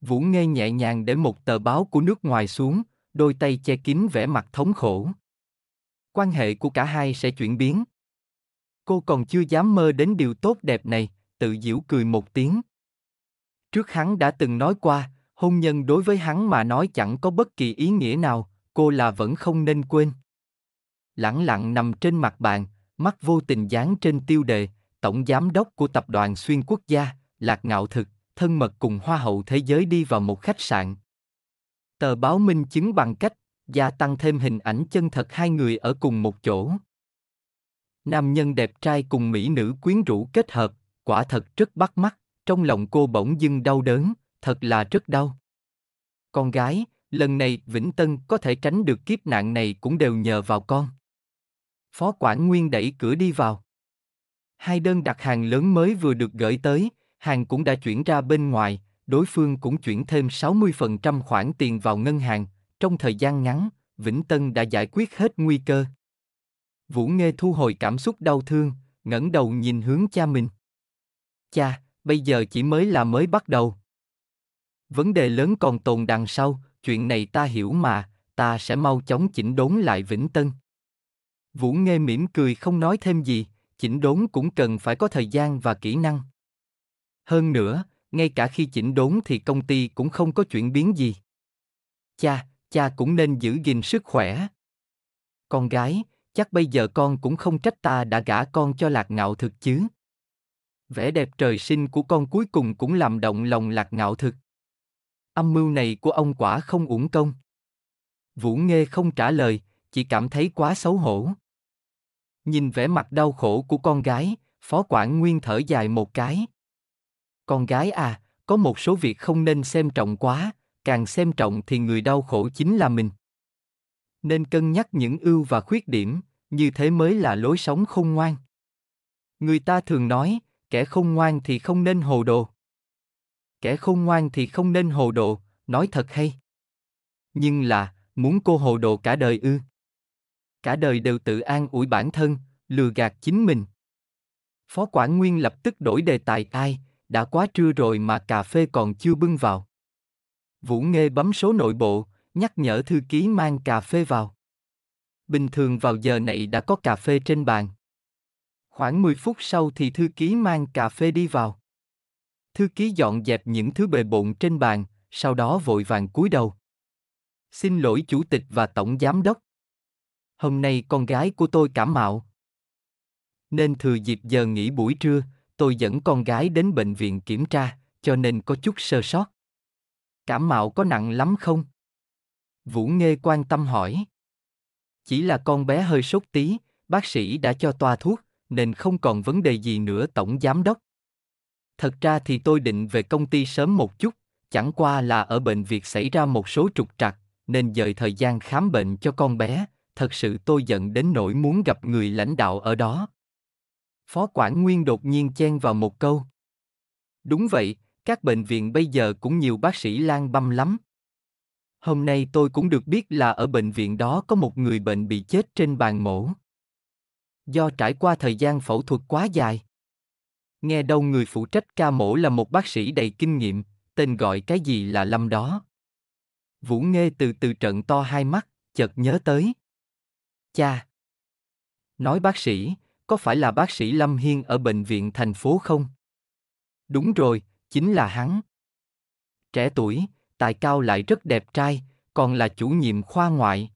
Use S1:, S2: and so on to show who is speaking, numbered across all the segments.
S1: Vũ Nghê nhẹ nhàng để một tờ báo của nước ngoài xuống, đôi tay che kín vẻ mặt thống khổ. Quan hệ của cả hai sẽ chuyển biến. Cô còn chưa dám mơ đến điều tốt đẹp này, tự giễu cười một tiếng. Trước hắn đã từng nói qua, hôn nhân đối với hắn mà nói chẳng có bất kỳ ý nghĩa nào, cô là vẫn không nên quên. Lẳng lặng nằm trên mặt bàn, mắt vô tình dán trên tiêu đề, tổng giám đốc của tập đoàn xuyên quốc gia, lạc ngạo thực thân mật cùng Hoa hậu thế giới đi vào một khách sạn. Tờ báo minh chứng bằng cách gia tăng thêm hình ảnh chân thật hai người ở cùng một chỗ. Nam nhân đẹp trai cùng mỹ nữ quyến rũ kết hợp, quả thật rất bắt mắt, trong lòng cô bỗng dưng đau đớn, thật là rất đau. Con gái, lần này Vĩnh Tân có thể tránh được kiếp nạn này cũng đều nhờ vào con. Phó quản nguyên đẩy cửa đi vào. Hai đơn đặt hàng lớn mới vừa được gửi tới, hàng cũng đã chuyển ra bên ngoài, đối phương cũng chuyển thêm 60% khoản tiền vào ngân hàng, trong thời gian ngắn, Vĩnh Tân đã giải quyết hết nguy cơ. Vũ Nghê thu hồi cảm xúc đau thương, ngẩng đầu nhìn hướng cha mình. Cha, bây giờ chỉ mới là mới bắt đầu. Vấn đề lớn còn tồn đằng sau, chuyện này ta hiểu mà, ta sẽ mau chóng chỉnh đốn lại Vĩnh Tân. Vũ Nghê mỉm cười không nói thêm gì, chỉnh đốn cũng cần phải có thời gian và kỹ năng. Hơn nữa, ngay cả khi chỉnh đốn thì công ty cũng không có chuyển biến gì. Cha, cha cũng nên giữ gìn sức khỏe. Con gái, chắc bây giờ con cũng không trách ta đã gả con cho lạc ngạo thực chứ. Vẻ đẹp trời sinh của con cuối cùng cũng làm động lòng lạc ngạo thực. Âm mưu này của ông quả không uổng công. Vũ Nghê không trả lời, chỉ cảm thấy quá xấu hổ. Nhìn vẻ mặt đau khổ của con gái, Phó quản Nguyên thở dài một cái. Con gái à, có một số việc không nên xem trọng quá, càng xem trọng thì người đau khổ chính là mình. Nên cân nhắc những ưu và khuyết điểm, như thế mới là lối sống không ngoan. Người ta thường nói, kẻ không ngoan thì không nên hồ đồ. Kẻ không ngoan thì không nên hồ đồ, nói thật hay. Nhưng là, muốn cô hồ đồ cả đời ư? Cả đời đều tự an ủi bản thân, lừa gạt chính mình. Phó quản nguyên lập tức đổi đề tài ai, đã quá trưa rồi mà cà phê còn chưa bưng vào. Vũ Nghê bấm số nội bộ, nhắc nhở thư ký mang cà phê vào. Bình thường vào giờ này đã có cà phê trên bàn. Khoảng 10 phút sau thì thư ký mang cà phê đi vào. Thư ký dọn dẹp những thứ bề bộn trên bàn, sau đó vội vàng cúi đầu. Xin lỗi chủ tịch và tổng giám đốc. Hôm nay con gái của tôi cảm mạo. Nên thừa dịp giờ nghỉ buổi trưa, tôi dẫn con gái đến bệnh viện kiểm tra, cho nên có chút sơ sót. Cảm mạo có nặng lắm không? Vũ Nghê quan tâm hỏi. Chỉ là con bé hơi sốt tí, bác sĩ đã cho toa thuốc, nên không còn vấn đề gì nữa tổng giám đốc. Thật ra thì tôi định về công ty sớm một chút, chẳng qua là ở bệnh viện xảy ra một số trục trặc, nên dời thời gian khám bệnh cho con bé, thật sự tôi giận đến nỗi muốn gặp người lãnh đạo ở đó. Phó quản nguyên đột nhiên chen vào một câu. Đúng vậy, các bệnh viện bây giờ cũng nhiều bác sĩ lang băm lắm. Hôm nay tôi cũng được biết là ở bệnh viện đó có một người bệnh bị chết trên bàn mổ. Do trải qua thời gian phẫu thuật quá dài. Nghe đâu người phụ trách ca mổ là một bác sĩ đầy kinh nghiệm, tên gọi cái gì là Lâm đó. Vũ Nghê từ từ trận to hai mắt, chợt nhớ tới. Cha! Nói bác sĩ, có phải là bác sĩ Lâm Hiên ở bệnh viện thành phố không? Đúng rồi, chính là hắn. Trẻ tuổi, tài cao lại rất đẹp trai, còn là chủ nhiệm khoa ngoại.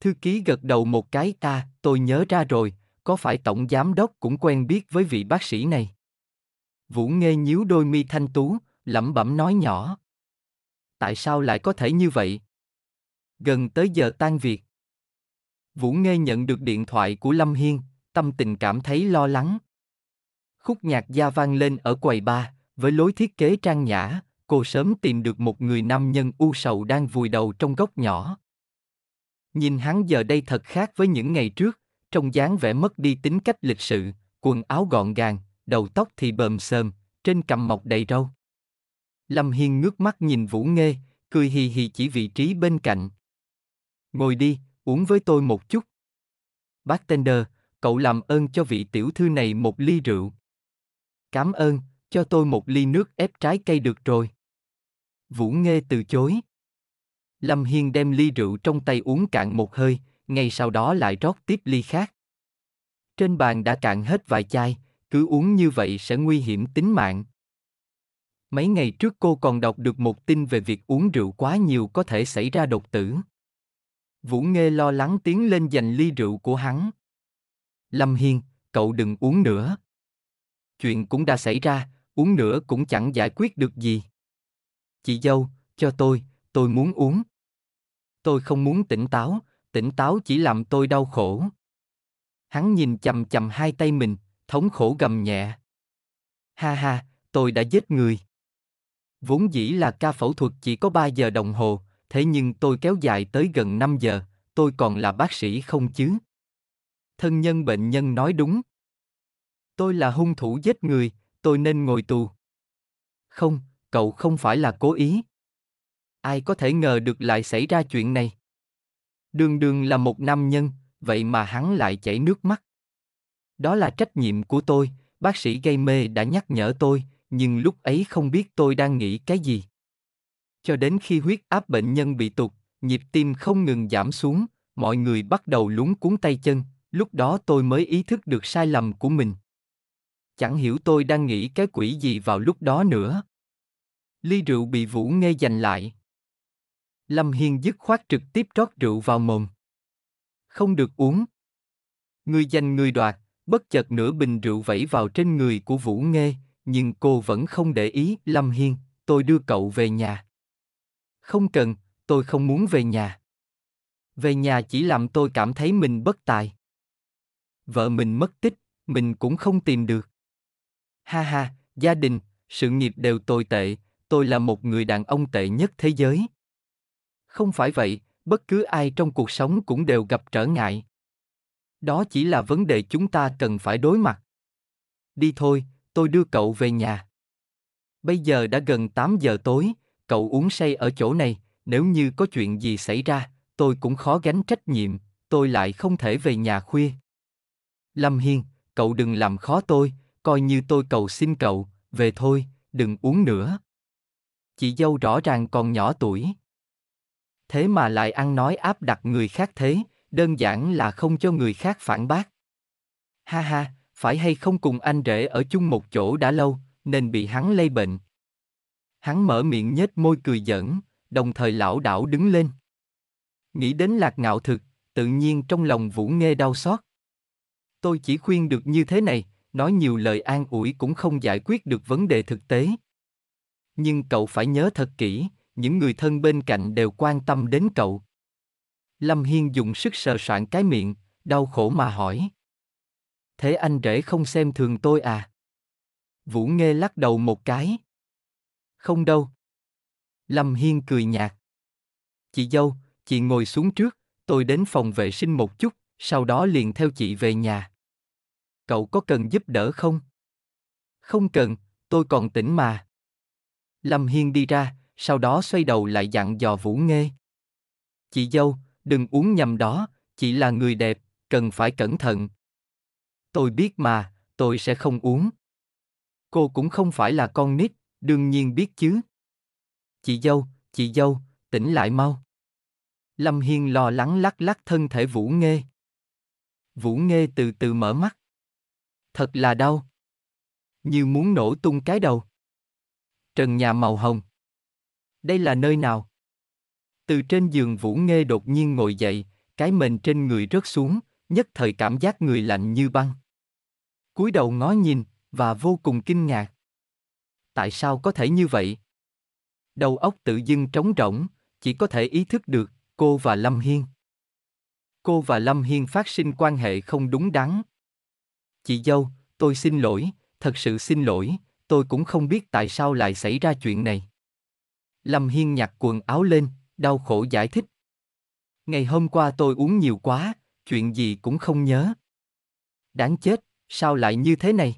S1: Thư ký gật đầu một cái ta, à, tôi nhớ ra rồi, có phải tổng giám đốc cũng quen biết với vị bác sĩ này? Vũ Nghê nhíu đôi mi thanh tú, lẩm bẩm nói nhỏ. Tại sao lại có thể như vậy? Gần tới giờ tan việc. Vũ Nghê nhận được điện thoại của Lâm Hiên, tâm tình cảm thấy lo lắng. Khúc nhạc gia vang lên ở quầy bar với lối thiết kế trang nhã, cô sớm tìm được một người nam nhân u sầu đang vùi đầu trong góc nhỏ. Nhìn hắn giờ đây thật khác với những ngày trước, trông dáng vẻ mất đi tính cách lịch sự, quần áo gọn gàng, đầu tóc thì bờm sờm, trên cằm mọc đầy râu. Lâm Hiên ngước mắt nhìn Vũ Nghê, cười hì hì chỉ vị trí bên cạnh. Ngồi đi, uống với tôi một chút. Bartender, cậu làm ơn cho vị tiểu thư này một ly rượu. Cảm ơn, cho tôi một ly nước ép trái cây được rồi. Vũ Nghê từ chối. Lâm Hiên đem ly rượu trong tay uống cạn một hơi, ngay sau đó lại rót tiếp ly khác. Trên bàn đã cạn hết vài chai, cứ uống như vậy sẽ nguy hiểm tính mạng. Mấy ngày trước cô còn đọc được một tin về việc uống rượu quá nhiều có thể xảy ra đột tử. Vũ Nghê lo lắng tiến lên giành ly rượu của hắn. Lâm Hiên, cậu đừng uống nữa. Chuyện cũng đã xảy ra, uống nữa cũng chẳng giải quyết được gì. Chị dâu, cho tôi, tôi muốn uống. Tôi không muốn tỉnh táo, tỉnh táo chỉ làm tôi đau khổ. Hắn nhìn chầm chầm hai tay mình, thống khổ gầm nhẹ. Ha ha, tôi đã giết người. Vốn dĩ là ca phẫu thuật chỉ có 3 giờ đồng hồ, thế nhưng tôi kéo dài tới gần 5 giờ, tôi còn là bác sĩ không chứ? thân nhân bệnh nhân nói đúng. Tôi là hung thủ giết người, tôi nên ngồi tù. Không, cậu không phải là cố ý. Ai có thể ngờ được lại xảy ra chuyện này. Đường đường là một nam nhân, vậy mà hắn lại chảy nước mắt. Đó là trách nhiệm của tôi, bác sĩ gây mê đã nhắc nhở tôi, nhưng lúc ấy không biết tôi đang nghĩ cái gì. Cho đến khi huyết áp bệnh nhân bị tụt, nhịp tim không ngừng giảm xuống, mọi người bắt đầu lúng cuốn tay chân, lúc đó tôi mới ý thức được sai lầm của mình chẳng hiểu tôi đang nghĩ cái quỷ gì vào lúc đó nữa ly rượu bị vũ nghe giành lại lâm hiên dứt khoát trực tiếp rót rượu vào mồm không được uống người giành người đoạt bất chợt nửa bình rượu vẩy vào trên người của vũ nghe nhưng cô vẫn không để ý lâm hiên tôi đưa cậu về nhà không cần tôi không muốn về nhà về nhà chỉ làm tôi cảm thấy mình bất tài vợ mình mất tích, mình cũng không tìm được. Ha ha, gia đình, sự nghiệp đều tồi tệ, tôi là một người đàn ông tệ nhất thế giới. Không phải vậy, bất cứ ai trong cuộc sống cũng đều gặp trở ngại. Đó chỉ là vấn đề chúng ta cần phải đối mặt. Đi thôi, tôi đưa cậu về nhà. Bây giờ đã gần 8 giờ tối, cậu uống say ở chỗ này, nếu như có chuyện gì xảy ra, tôi cũng khó gánh trách nhiệm, tôi lại không thể về nhà khuya. Lâm Hiên, cậu đừng làm khó tôi, coi như tôi cầu xin cậu, về thôi, đừng uống nữa. Chị dâu rõ ràng còn nhỏ tuổi. Thế mà lại ăn nói áp đặt người khác thế, đơn giản là không cho người khác phản bác. Ha ha, phải hay không cùng anh rể ở chung một chỗ đã lâu, nên bị hắn lây bệnh. Hắn mở miệng nhếch môi cười giỡn, đồng thời lão đảo đứng lên. Nghĩ đến lạc ngạo thực, tự nhiên trong lòng Vũ nghe đau xót. Tôi chỉ khuyên được như thế này, nói nhiều lời an ủi cũng không giải quyết được vấn đề thực tế. Nhưng cậu phải nhớ thật kỹ, những người thân bên cạnh đều quan tâm đến cậu. Lâm Hiên dùng sức sờ soạn cái miệng, đau khổ mà hỏi. Thế anh rể không xem thường tôi à? Vũ nghe lắc đầu một cái. Không đâu. Lâm Hiên cười nhạt. Chị dâu, chị ngồi xuống trước, tôi đến phòng vệ sinh một chút, sau đó liền theo chị về nhà. Cậu có cần giúp đỡ không? Không cần, tôi còn tỉnh mà. Lâm Hiên đi ra, sau đó xoay đầu lại dặn dò Vũ Nghê. Chị dâu, đừng uống nhầm đó, chị là người đẹp, cần phải cẩn thận. Tôi biết mà, tôi sẽ không uống. Cô cũng không phải là con nít, đương nhiên biết chứ. Chị dâu, chị dâu, tỉnh lại mau. Lâm Hiên lo lắng lắc lắc thân thể Vũ Nghê. Vũ Nghê từ từ mở mắt. Thật là đau. Như muốn nổ tung cái đầu. Trần nhà màu hồng. Đây là nơi nào? Từ trên giường Vũ Nghê đột nhiên ngồi dậy, cái mền trên người rớt xuống, nhất thời cảm giác người lạnh như băng. cúi đầu ngó nhìn, và vô cùng kinh ngạc. Tại sao có thể như vậy? Đầu óc tự dưng trống rỗng, chỉ có thể ý thức được cô và Lâm Hiên cô và Lâm Hiên phát sinh quan hệ không đúng đắn. Chị dâu, tôi xin lỗi, thật sự xin lỗi, tôi cũng không biết tại sao lại xảy ra chuyện này. Lâm Hiên nhặt quần áo lên, đau khổ giải thích. Ngày hôm qua tôi uống nhiều quá, chuyện gì cũng không nhớ. Đáng chết, sao lại như thế này?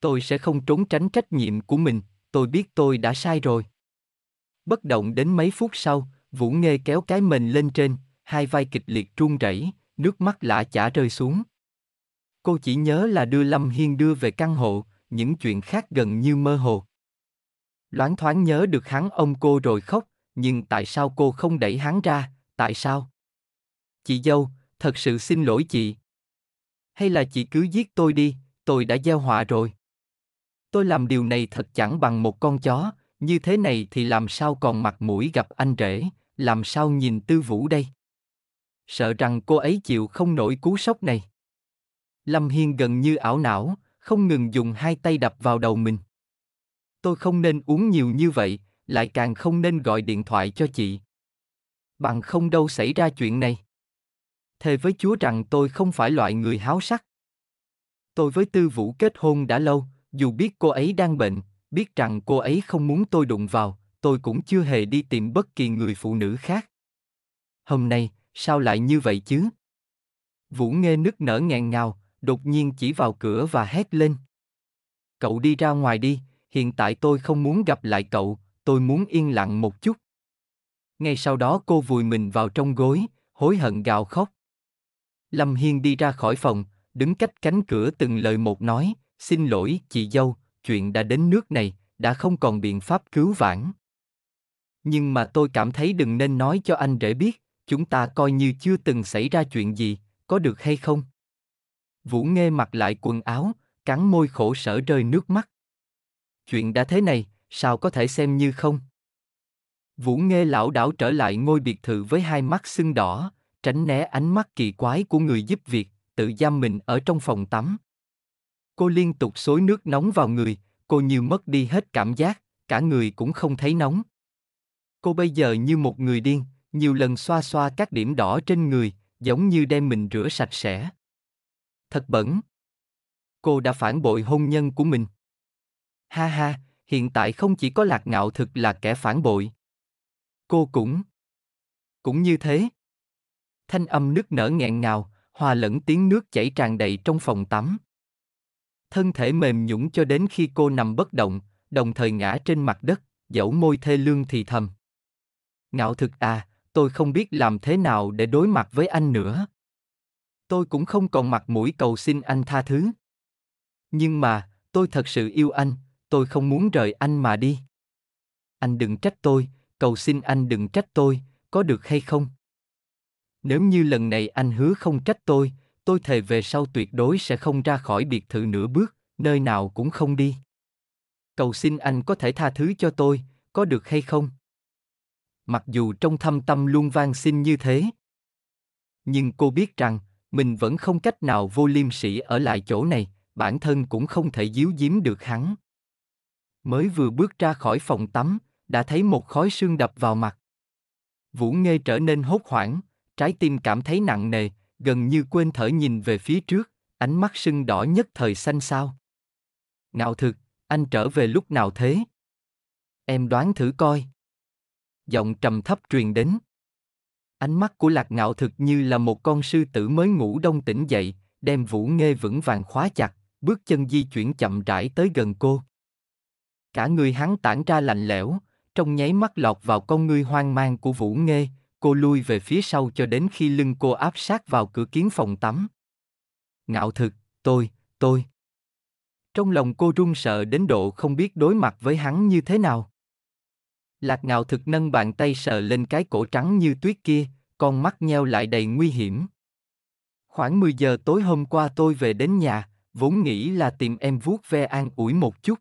S1: Tôi sẽ không trốn tránh trách nhiệm của mình, tôi biết tôi đã sai rồi. Bất động đến mấy phút sau, Vũ Nghê kéo cái mình lên trên, hai vai kịch liệt run rẩy, nước mắt lã chả rơi xuống. Cô chỉ nhớ là đưa Lâm Hiên đưa về căn hộ, những chuyện khác gần như mơ hồ. Loáng thoáng nhớ được hắn ôm cô rồi khóc, nhưng tại sao cô không đẩy hắn ra, tại sao? Chị dâu, thật sự xin lỗi chị. Hay là chị cứ giết tôi đi, tôi đã gieo họa rồi. Tôi làm điều này thật chẳng bằng một con chó, như thế này thì làm sao còn mặt mũi gặp anh rể, làm sao nhìn tư vũ đây? sợ rằng cô ấy chịu không nổi cú sốc này. Lâm Hiên gần như ảo não, không ngừng dùng hai tay đập vào đầu mình. Tôi không nên uống nhiều như vậy, lại càng không nên gọi điện thoại cho chị. Bằng không đâu xảy ra chuyện này. Thề với Chúa rằng tôi không phải loại người háo sắc. Tôi với Tư Vũ kết hôn đã lâu, dù biết cô ấy đang bệnh, biết rằng cô ấy không muốn tôi đụng vào, tôi cũng chưa hề đi tìm bất kỳ người phụ nữ khác. Hôm nay, sao lại như vậy chứ? Vũ Nghê nức nở ngàn ngào, đột nhiên chỉ vào cửa và hét lên. Cậu đi ra ngoài đi, hiện tại tôi không muốn gặp lại cậu, tôi muốn yên lặng một chút. Ngay sau đó cô vùi mình vào trong gối, hối hận gào khóc. Lâm Hiên đi ra khỏi phòng, đứng cách cánh cửa từng lời một nói, xin lỗi chị dâu, chuyện đã đến nước này, đã không còn biện pháp cứu vãn. Nhưng mà tôi cảm thấy đừng nên nói cho anh rể biết, chúng ta coi như chưa từng xảy ra chuyện gì, có được hay không? Vũ Nghê mặc lại quần áo, cắn môi khổ sở rơi nước mắt. Chuyện đã thế này, sao có thể xem như không? Vũ Nghê lão đảo trở lại ngôi biệt thự với hai mắt sưng đỏ, tránh né ánh mắt kỳ quái của người giúp việc, tự giam mình ở trong phòng tắm. Cô liên tục xối nước nóng vào người, cô như mất đi hết cảm giác, cả người cũng không thấy nóng. Cô bây giờ như một người điên, nhiều lần xoa xoa các điểm đỏ trên người, giống như đem mình rửa sạch sẽ. Thật bẩn. Cô đã phản bội hôn nhân của mình. Ha ha, hiện tại không chỉ có lạc ngạo thực là kẻ phản bội. Cô cũng. Cũng như thế. Thanh âm nức nở nghẹn ngào, hòa lẫn tiếng nước chảy tràn đầy trong phòng tắm. Thân thể mềm nhũng cho đến khi cô nằm bất động, đồng thời ngã trên mặt đất, dẫu môi thê lương thì thầm. Ngạo thực à, tôi không biết làm thế nào để đối mặt với anh nữa tôi cũng không còn mặt mũi cầu xin anh tha thứ nhưng mà tôi thật sự yêu anh tôi không muốn rời anh mà đi anh đừng trách tôi cầu xin anh đừng trách tôi có được hay không nếu như lần này anh hứa không trách tôi tôi thề về sau tuyệt đối sẽ không ra khỏi biệt thự nửa bước nơi nào cũng không đi cầu xin anh có thể tha thứ cho tôi có được hay không mặc dù trong thâm tâm luôn van xin như thế. Nhưng cô biết rằng, mình vẫn không cách nào vô liêm sĩ ở lại chỗ này, bản thân cũng không thể díu díếm được hắn. Mới vừa bước ra khỏi phòng tắm, đã thấy một khói sương đập vào mặt. Vũ Nghê trở nên hốt hoảng, trái tim cảm thấy nặng nề, gần như quên thở nhìn về phía trước, ánh mắt sưng đỏ nhất thời xanh xao. Ngạo thực, anh trở về lúc nào thế? Em đoán thử coi giọng trầm thấp truyền đến. Ánh mắt của lạc ngạo thực như là một con sư tử mới ngủ đông tỉnh dậy, đem vũ nghê vững vàng khóa chặt, bước chân di chuyển chậm rãi tới gần cô. Cả người hắn tản ra lạnh lẽo, trong nháy mắt lọt vào con ngươi hoang mang của vũ nghê, cô lui về phía sau cho đến khi lưng cô áp sát vào cửa kiến phòng tắm. Ngạo thực, tôi, tôi. Trong lòng cô run sợ đến độ không biết đối mặt với hắn như thế nào. Lạc ngạo thực nâng bàn tay sờ lên cái cổ trắng như tuyết kia, con mắt nheo lại đầy nguy hiểm. Khoảng 10 giờ tối hôm qua tôi về đến nhà, vốn nghĩ là tìm em vuốt ve an ủi một chút.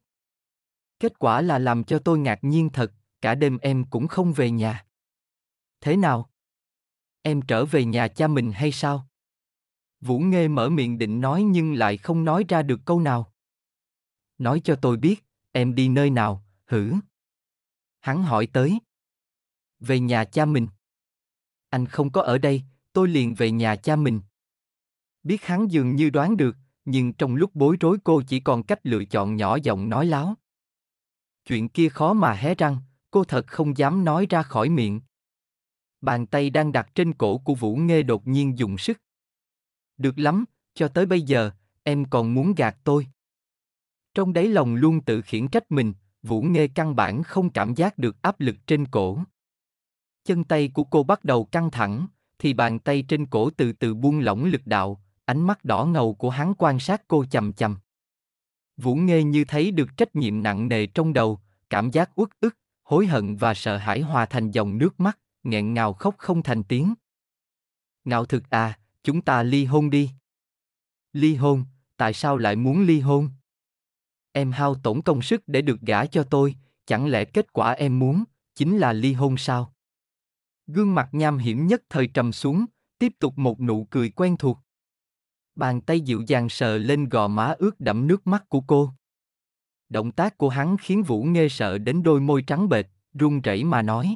S1: Kết quả là làm cho tôi ngạc nhiên thật, cả đêm em cũng không về nhà. Thế nào? Em trở về nhà cha mình hay sao? Vũ Nghê mở miệng định nói nhưng lại không nói ra được câu nào. Nói cho tôi biết, em đi nơi nào, hử? Hắn hỏi tới. Về nhà cha mình. Anh không có ở đây, tôi liền về nhà cha mình. Biết hắn dường như đoán được, nhưng trong lúc bối rối cô chỉ còn cách lựa chọn nhỏ giọng nói láo. Chuyện kia khó mà hé răng, cô thật không dám nói ra khỏi miệng. Bàn tay đang đặt trên cổ của Vũ Nghê đột nhiên dùng sức. Được lắm, cho tới bây giờ, em còn muốn gạt tôi. Trong đáy lòng luôn tự khiển trách mình, Vũ Nghê căn bản không cảm giác được áp lực trên cổ. Chân tay của cô bắt đầu căng thẳng, thì bàn tay trên cổ từ từ buông lỏng lực đạo, ánh mắt đỏ ngầu của hắn quan sát cô chầm chầm. Vũ Nghê như thấy được trách nhiệm nặng nề trong đầu, cảm giác uất ức, hối hận và sợ hãi hòa thành dòng nước mắt, nghẹn ngào khóc không thành tiếng. Ngạo thực à, chúng ta ly hôn đi. Ly hôn, tại sao lại muốn ly hôn? em hao tổn công sức để được gả cho tôi, chẳng lẽ kết quả em muốn, chính là ly hôn sao? Gương mặt nham hiểm nhất thời trầm xuống, tiếp tục một nụ cười quen thuộc. Bàn tay dịu dàng sờ lên gò má ướt đẫm nước mắt của cô. Động tác của hắn khiến Vũ Nghê sợ đến đôi môi trắng bệch, run rẩy mà nói.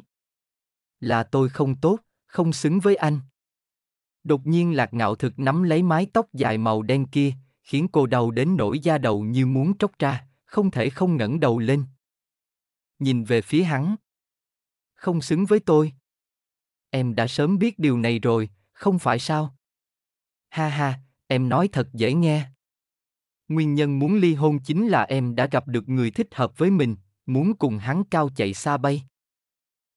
S1: Là tôi không tốt, không xứng với anh. Đột nhiên lạc ngạo thực nắm lấy mái tóc dài màu đen kia, khiến cô đau đến nỗi da đầu như muốn tróc ra, không thể không ngẩng đầu lên. Nhìn về phía hắn. Không xứng với tôi. Em đã sớm biết điều này rồi, không phải sao? Ha ha, em nói thật dễ nghe. Nguyên nhân muốn ly hôn chính là em đã gặp được người thích hợp với mình, muốn cùng hắn cao chạy xa bay.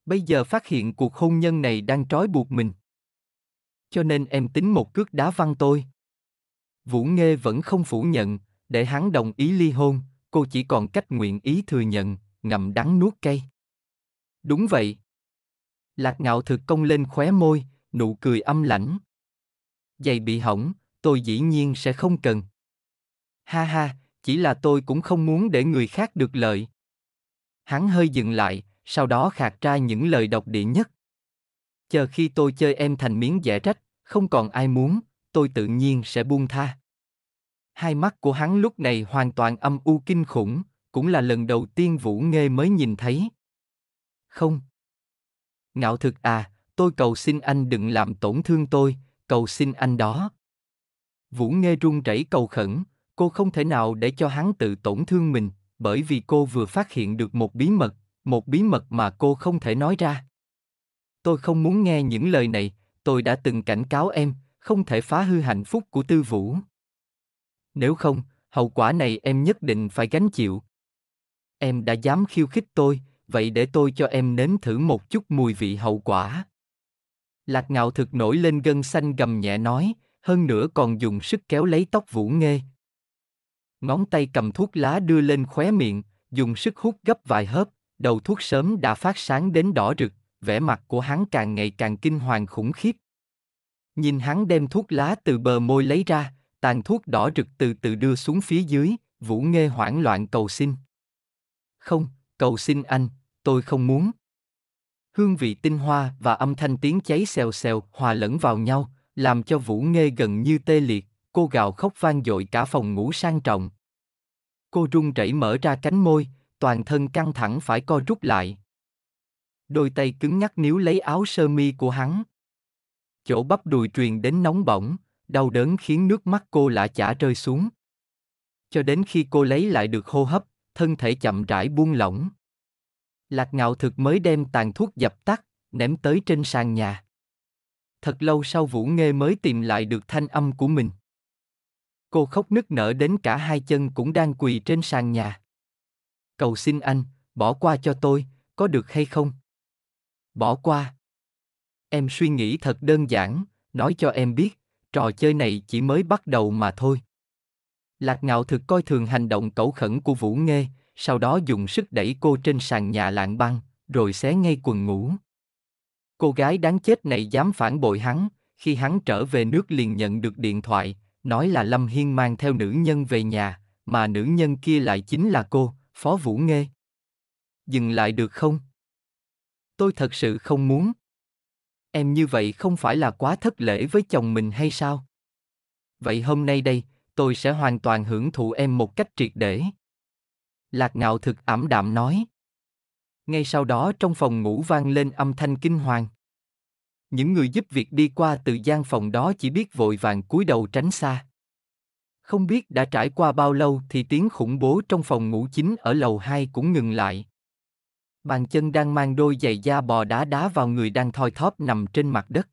S1: Bây giờ phát hiện cuộc hôn nhân này đang trói buộc mình. Cho nên em tính một cước đá văng tôi. Vũ Nghê vẫn không phủ nhận, để hắn đồng ý ly hôn, cô chỉ còn cách nguyện ý thừa nhận, ngậm đắng nuốt cay. Đúng vậy. Lạc ngạo thực công lên khóe môi, nụ cười âm lãnh. Giày bị hỏng, tôi dĩ nhiên sẽ không cần. Ha ha, chỉ là tôi cũng không muốn để người khác được lợi. Hắn hơi dừng lại, sau đó khạc ra những lời độc địa nhất. Chờ khi tôi chơi em thành miếng dẻ trách, không còn ai muốn, tôi tự nhiên sẽ buông tha. Hai mắt của hắn lúc này hoàn toàn âm u kinh khủng, cũng là lần đầu tiên Vũ Nghê mới nhìn thấy. Không. Ngạo thực à, tôi cầu xin anh đừng làm tổn thương tôi, cầu xin anh đó. Vũ Nghê run rẩy cầu khẩn, cô không thể nào để cho hắn tự tổn thương mình, bởi vì cô vừa phát hiện được một bí mật, một bí mật mà cô không thể nói ra. Tôi không muốn nghe những lời này, tôi đã từng cảnh cáo em, không thể phá hư hạnh phúc của Tư Vũ. Nếu không, hậu quả này em nhất định phải gánh chịu. Em đã dám khiêu khích tôi, vậy để tôi cho em nếm thử một chút mùi vị hậu quả. Lạc ngạo thực nổi lên gân xanh gầm nhẹ nói, hơn nữa còn dùng sức kéo lấy tóc Vũ Nghê. Ngón tay cầm thuốc lá đưa lên khóe miệng, dùng sức hút gấp vài hớp, đầu thuốc sớm đã phát sáng đến đỏ rực, vẻ mặt của hắn càng ngày càng kinh hoàng khủng khiếp. Nhìn hắn đem thuốc lá từ bờ môi lấy ra, tàn thuốc đỏ rực từ từ đưa xuống phía dưới, Vũ Nghê hoảng loạn cầu xin. Không, cầu xin anh, tôi không muốn. Hương vị tinh hoa và âm thanh tiếng cháy xèo xèo hòa lẫn vào nhau, làm cho Vũ Nghê gần như tê liệt, cô gào khóc vang dội cả phòng ngủ sang trọng. Cô run rẩy mở ra cánh môi, toàn thân căng thẳng phải co rút lại. Đôi tay cứng ngắc níu lấy áo sơ mi của hắn chỗ bắp đùi truyền đến nóng bỏng, đau đớn khiến nước mắt cô lã chả rơi xuống. Cho đến khi cô lấy lại được hô hấp, thân thể chậm rãi buông lỏng. Lạc ngạo thực mới đem tàn thuốc dập tắt, ném tới trên sàn nhà. Thật lâu sau Vũ Nghê mới tìm lại được thanh âm của mình. Cô khóc nức nở đến cả hai chân cũng đang quỳ trên sàn nhà. Cầu xin anh, bỏ qua cho tôi, có được hay không? Bỏ qua. Em suy nghĩ thật đơn giản, nói cho em biết, trò chơi này chỉ mới bắt đầu mà thôi. Lạc ngạo thực coi thường hành động cẩu khẩn của Vũ Nghê, sau đó dùng sức đẩy cô trên sàn nhà lạng băng, rồi xé ngay quần ngủ. Cô gái đáng chết này dám phản bội hắn, khi hắn trở về nước liền nhận được điện thoại, nói là Lâm Hiên mang theo nữ nhân về nhà, mà nữ nhân kia lại chính là cô, Phó Vũ Nghê. Dừng lại được không? Tôi thật sự không muốn, em như vậy không phải là quá thất lễ với chồng mình hay sao? Vậy hôm nay đây, tôi sẽ hoàn toàn hưởng thụ em một cách triệt để. Lạc ngạo thực ảm đạm nói. Ngay sau đó trong phòng ngủ vang lên âm thanh kinh hoàng. Những người giúp việc đi qua từ gian phòng đó chỉ biết vội vàng cúi đầu tránh xa. Không biết đã trải qua bao lâu thì tiếng khủng bố trong phòng ngủ chính ở lầu 2 cũng ngừng lại, Bàn chân đang mang đôi giày da bò đá đá vào người đang thoi thóp nằm trên mặt đất.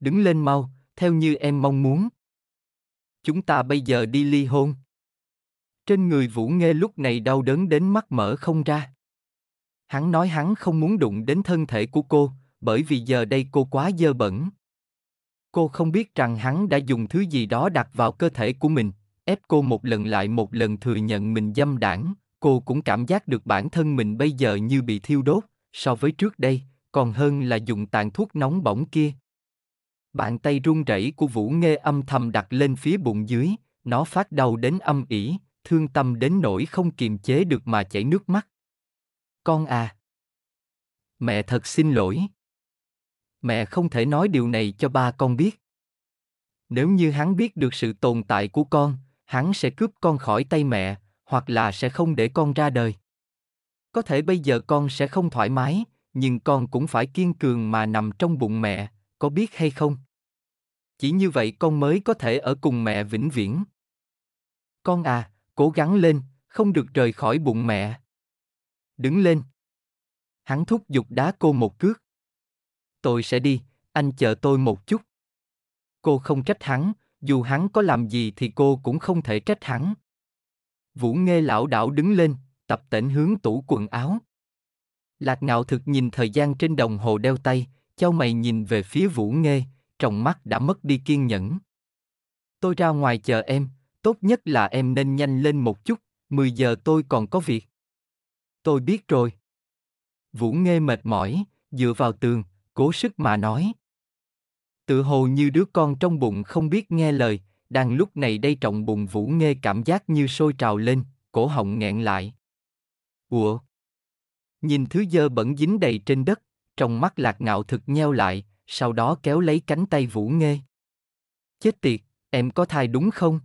S1: Đứng lên mau, theo như em mong muốn. Chúng ta bây giờ đi ly hôn. Trên người Vũ Nghê lúc này đau đớn đến mắt mở không ra. Hắn nói hắn không muốn đụng đến thân thể của cô, bởi vì giờ đây cô quá dơ bẩn. Cô không biết rằng hắn đã dùng thứ gì đó đặt vào cơ thể của mình, ép cô một lần lại một lần thừa nhận mình dâm đảng, cô cũng cảm giác được bản thân mình bây giờ như bị thiêu đốt, so với trước đây, còn hơn là dùng tàn thuốc nóng bỏng kia. Bàn tay run rẩy của Vũ Nghê âm thầm đặt lên phía bụng dưới, nó phát đau đến âm ỉ, thương tâm đến nỗi không kiềm chế được mà chảy nước mắt. Con à! Mẹ thật xin lỗi. Mẹ không thể nói điều này cho ba con biết. Nếu như hắn biết được sự tồn tại của con, hắn sẽ cướp con khỏi tay mẹ, hoặc là sẽ không để con ra đời có thể bây giờ con sẽ không thoải mái nhưng con cũng phải kiên cường mà nằm trong bụng mẹ có biết hay không chỉ như vậy con mới có thể ở cùng mẹ vĩnh viễn con à cố gắng lên không được rời khỏi bụng mẹ đứng lên hắn thúc giục đá cô một cước tôi sẽ đi anh chờ tôi một chút cô không trách hắn dù hắn có làm gì thì cô cũng không thể trách hắn Vũ Nghê lão đảo đứng lên, tập tễnh hướng tủ quần áo. Lạc ngạo thực nhìn thời gian trên đồng hồ đeo tay, châu mày nhìn về phía Vũ Nghê, trong mắt đã mất đi kiên nhẫn. Tôi ra ngoài chờ em, tốt nhất là em nên nhanh lên một chút, 10 giờ tôi còn có việc. Tôi biết rồi. Vũ Nghê mệt mỏi, dựa vào tường, cố sức mà nói. Tự hồ như đứa con trong bụng không biết nghe lời, đang lúc này đây trọng bùng vũ nghe cảm giác như sôi trào lên, cổ họng nghẹn lại. Ủa? Nhìn thứ dơ bẩn dính đầy trên đất, trong mắt lạc ngạo thực nheo lại, sau đó kéo lấy cánh tay vũ nghe. Chết tiệt, em có thai đúng không?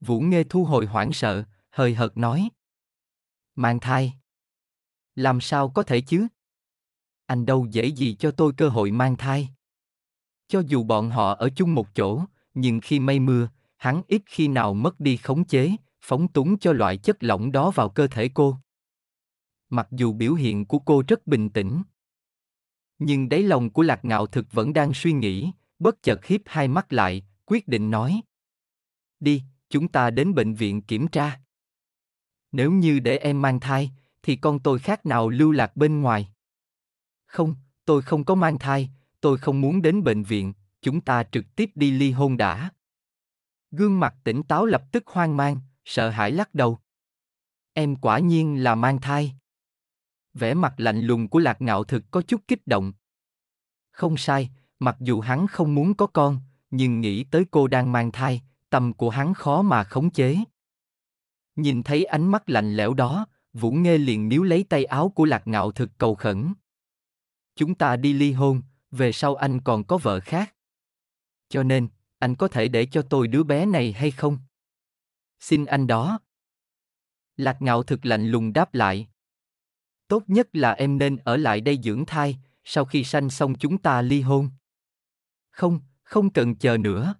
S1: Vũ nghe thu hồi hoảng sợ, hơi hợt nói. Mang thai. Làm sao có thể chứ? Anh đâu dễ gì cho tôi cơ hội mang thai. Cho dù bọn họ ở chung một chỗ, nhưng khi mây mưa, hắn ít khi nào mất đi khống chế, phóng túng cho loại chất lỏng đó vào cơ thể cô. Mặc dù biểu hiện của cô rất bình tĩnh, nhưng đáy lòng của lạc ngạo thực vẫn đang suy nghĩ, bất chợt hiếp hai mắt lại, quyết định nói. Đi, chúng ta đến bệnh viện kiểm tra. Nếu như để em mang thai, thì con tôi khác nào lưu lạc bên ngoài. Không, tôi không có mang thai, tôi không muốn đến bệnh viện, chúng ta trực tiếp đi ly hôn đã. Gương mặt tỉnh táo lập tức hoang mang, sợ hãi lắc đầu. Em quả nhiên là mang thai. Vẻ mặt lạnh lùng của lạc ngạo thực có chút kích động. Không sai, mặc dù hắn không muốn có con, nhưng nghĩ tới cô đang mang thai, tâm của hắn khó mà khống chế. Nhìn thấy ánh mắt lạnh lẽo đó, Vũ Nghê liền níu lấy tay áo của lạc ngạo thực cầu khẩn. Chúng ta đi ly hôn, về sau anh còn có vợ khác. Cho nên, anh có thể để cho tôi đứa bé này hay không? Xin anh đó. Lạc ngạo thực lạnh lùng đáp lại. Tốt nhất là em nên ở lại đây dưỡng thai, sau khi sanh xong chúng ta ly hôn. Không, không cần chờ nữa.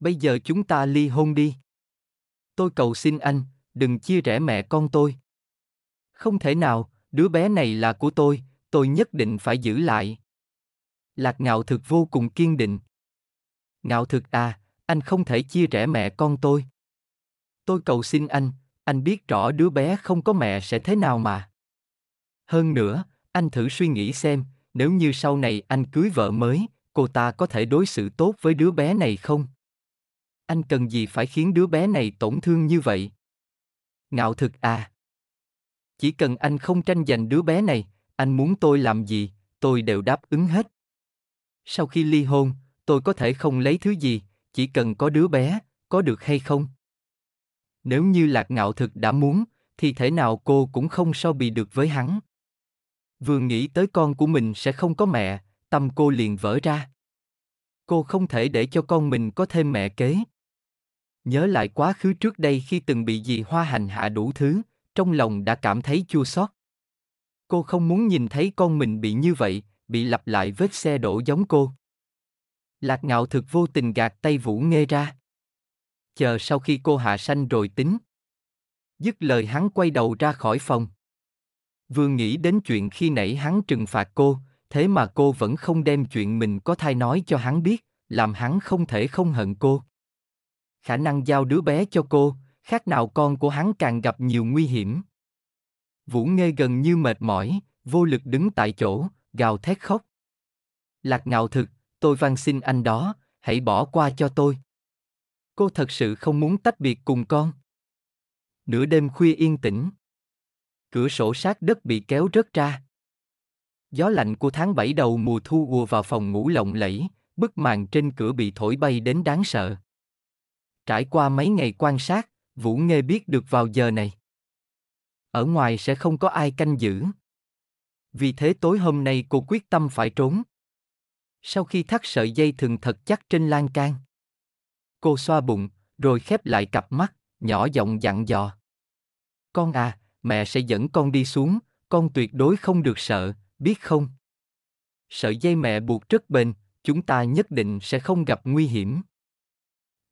S1: Bây giờ chúng ta ly hôn đi. Tôi cầu xin anh, đừng chia rẽ mẹ con tôi. Không thể nào, đứa bé này là của tôi, tôi nhất định phải giữ lại. Lạc ngạo thực vô cùng kiên định, Ngạo thực à, anh không thể chia rẽ mẹ con tôi. Tôi cầu xin anh, anh biết rõ đứa bé không có mẹ sẽ thế nào mà. Hơn nữa, anh thử suy nghĩ xem, nếu như sau này anh cưới vợ mới, cô ta có thể đối xử tốt với đứa bé này không? Anh cần gì phải khiến đứa bé này tổn thương như vậy? Ngạo thực à. Chỉ cần anh không tranh giành đứa bé này, anh muốn tôi làm gì, tôi đều đáp ứng hết. Sau khi ly hôn, tôi có thể không lấy thứ gì, chỉ cần có đứa bé, có được hay không? Nếu như lạc ngạo thực đã muốn, thì thể nào cô cũng không so bì được với hắn. Vừa nghĩ tới con của mình sẽ không có mẹ, tâm cô liền vỡ ra. Cô không thể để cho con mình có thêm mẹ kế. Nhớ lại quá khứ trước đây khi từng bị dì hoa hành hạ đủ thứ, trong lòng đã cảm thấy chua xót. Cô không muốn nhìn thấy con mình bị như vậy, bị lặp lại vết xe đổ giống cô. Lạc ngạo thực vô tình gạt tay Vũ Nghê ra. Chờ sau khi cô hạ sanh rồi tính. Dứt lời hắn quay đầu ra khỏi phòng. Vừa nghĩ đến chuyện khi nãy hắn trừng phạt cô, thế mà cô vẫn không đem chuyện mình có thai nói cho hắn biết, làm hắn không thể không hận cô. Khả năng giao đứa bé cho cô, khác nào con của hắn càng gặp nhiều nguy hiểm. Vũ Nghê gần như mệt mỏi, vô lực đứng tại chỗ, gào thét khóc. Lạc ngạo thực, tôi van xin anh đó, hãy bỏ qua cho tôi. Cô thật sự không muốn tách biệt cùng con. Nửa đêm khuya yên tĩnh. Cửa sổ sát đất bị kéo rớt ra. Gió lạnh của tháng 7 đầu mùa thu ùa vào phòng ngủ lộng lẫy, bức màn trên cửa bị thổi bay đến đáng sợ. Trải qua mấy ngày quan sát, Vũ Nghê biết được vào giờ này. Ở ngoài sẽ không có ai canh giữ. Vì thế tối hôm nay cô quyết tâm phải trốn sau khi thắt sợi dây thừng thật chắc trên lan can. Cô xoa bụng, rồi khép lại cặp mắt, nhỏ giọng dặn dò. Con à, mẹ sẽ dẫn con đi xuống, con tuyệt đối không được sợ, biết không? Sợi dây mẹ buộc rất bền, chúng ta nhất định sẽ không gặp nguy hiểm.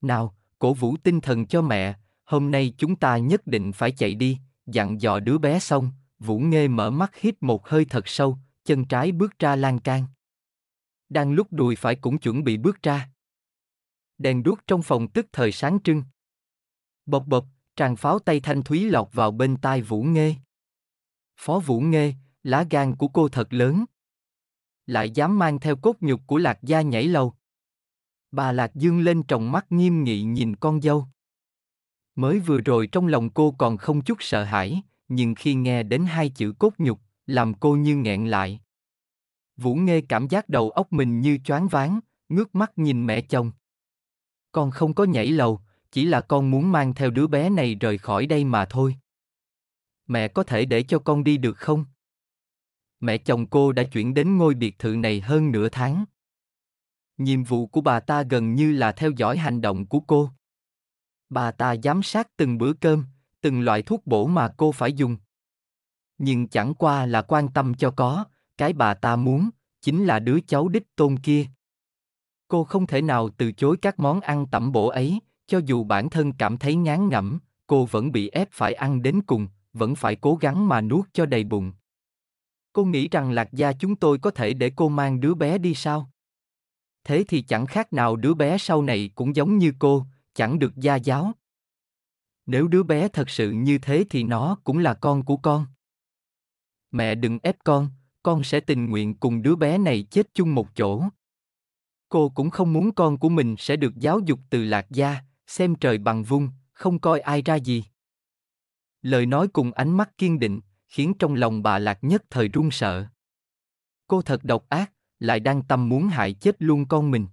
S1: Nào, cổ vũ tinh thần cho mẹ, hôm nay chúng ta nhất định phải chạy đi, dặn dò đứa bé xong, Vũ Nghê mở mắt hít một hơi thật sâu, chân trái bước ra lan can đang lúc đùi phải cũng chuẩn bị bước ra. Đèn đuốc trong phòng tức thời sáng trưng. Bộc bộc, tràng pháo tay thanh thúy lọt vào bên tai Vũ Nghê. Phó Vũ Nghê, lá gan của cô thật lớn. Lại dám mang theo cốt nhục của lạc gia nhảy lầu. Bà Lạc Dương lên tròng mắt nghiêm nghị nhìn con dâu. Mới vừa rồi trong lòng cô còn không chút sợ hãi, nhưng khi nghe đến hai chữ cốt nhục, làm cô như nghẹn lại. Vũ Nghê cảm giác đầu óc mình như choáng váng, ngước mắt nhìn mẹ chồng. Con không có nhảy lầu, chỉ là con muốn mang theo đứa bé này rời khỏi đây mà thôi. Mẹ có thể để cho con đi được không? Mẹ chồng cô đã chuyển đến ngôi biệt thự này hơn nửa tháng. Nhiệm vụ của bà ta gần như là theo dõi hành động của cô. Bà ta giám sát từng bữa cơm, từng loại thuốc bổ mà cô phải dùng. Nhưng chẳng qua là quan tâm cho có, cái bà ta muốn, chính là đứa cháu đích tôn kia. Cô không thể nào từ chối các món ăn tẩm bổ ấy, cho dù bản thân cảm thấy ngán ngẩm, cô vẫn bị ép phải ăn đến cùng, vẫn phải cố gắng mà nuốt cho đầy bụng. Cô nghĩ rằng lạc gia chúng tôi có thể để cô mang đứa bé đi sao? Thế thì chẳng khác nào đứa bé sau này cũng giống như cô, chẳng được gia giáo. Nếu đứa bé thật sự như thế thì nó cũng là con của con. Mẹ đừng ép con, con sẽ tình nguyện cùng đứa bé này chết chung một chỗ. Cô cũng không muốn con của mình sẽ được giáo dục từ lạc gia, xem trời bằng vung, không coi ai ra gì. Lời nói cùng ánh mắt kiên định, khiến trong lòng bà lạc nhất thời run sợ. Cô thật độc ác, lại đang tâm muốn hại chết luôn con mình.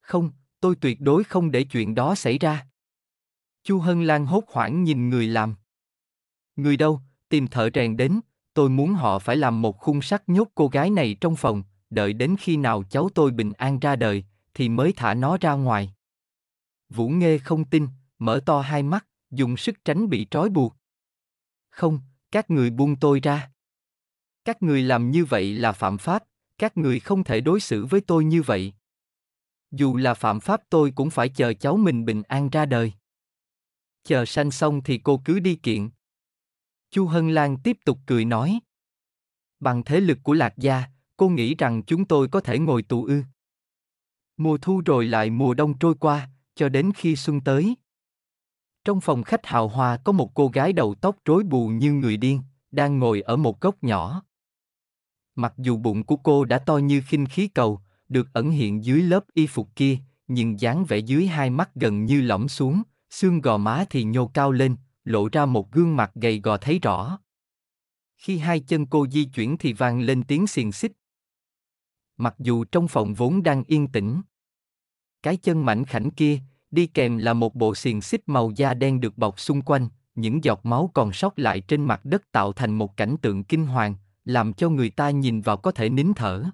S1: Không, tôi tuyệt đối không để chuyện đó xảy ra. Chu Hân Lan hốt hoảng nhìn người làm. Người đâu, tìm thợ rèn đến, tôi muốn họ phải làm một khung sắt nhốt cô gái này trong phòng, đợi đến khi nào cháu tôi bình an ra đời, thì mới thả nó ra ngoài. Vũ Nghê không tin, mở to hai mắt, dùng sức tránh bị trói buộc. Không, các người buông tôi ra. Các người làm như vậy là phạm pháp, các người không thể đối xử với tôi như vậy. Dù là phạm pháp tôi cũng phải chờ cháu mình bình an ra đời. Chờ sanh xong thì cô cứ đi kiện. Chu Hân Lan tiếp tục cười nói. Bằng thế lực của Lạc Gia, cô nghĩ rằng chúng tôi có thể ngồi tù ư. Mùa thu rồi lại mùa đông trôi qua, cho đến khi xuân tới. Trong phòng khách hào hoa có một cô gái đầu tóc rối bù như người điên, đang ngồi ở một góc nhỏ. Mặc dù bụng của cô đã to như khinh khí cầu, được ẩn hiện dưới lớp y phục kia, nhưng dáng vẻ dưới hai mắt gần như lõm xuống, xương gò má thì nhô cao lên, lộ ra một gương mặt gầy gò thấy rõ. Khi hai chân cô di chuyển thì vang lên tiếng xiềng xích. Mặc dù trong phòng vốn đang yên tĩnh, cái chân mảnh khảnh kia đi kèm là một bộ xiềng xích màu da đen được bọc xung quanh, những giọt máu còn sót lại trên mặt đất tạo thành một cảnh tượng kinh hoàng, làm cho người ta nhìn vào có thể nín thở.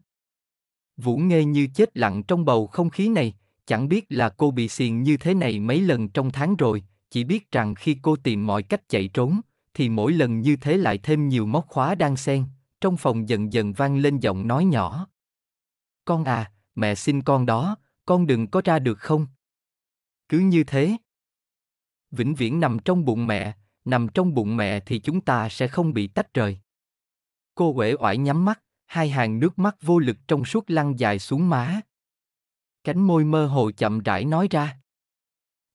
S1: Vũ Nghê như chết lặng trong bầu không khí này, chẳng biết là cô bị xiềng như thế này mấy lần trong tháng rồi, chỉ biết rằng khi cô tìm mọi cách chạy trốn, thì mỗi lần như thế lại thêm nhiều móc khóa đang xen, trong phòng dần dần vang lên giọng nói nhỏ. Con à, mẹ xin con đó, con đừng có ra được không? Cứ như thế. Vĩnh viễn nằm trong bụng mẹ, nằm trong bụng mẹ thì chúng ta sẽ không bị tách rời. Cô uể oải nhắm mắt, hai hàng nước mắt vô lực trong suốt lăn dài xuống má. Cánh môi mơ hồ chậm rãi nói ra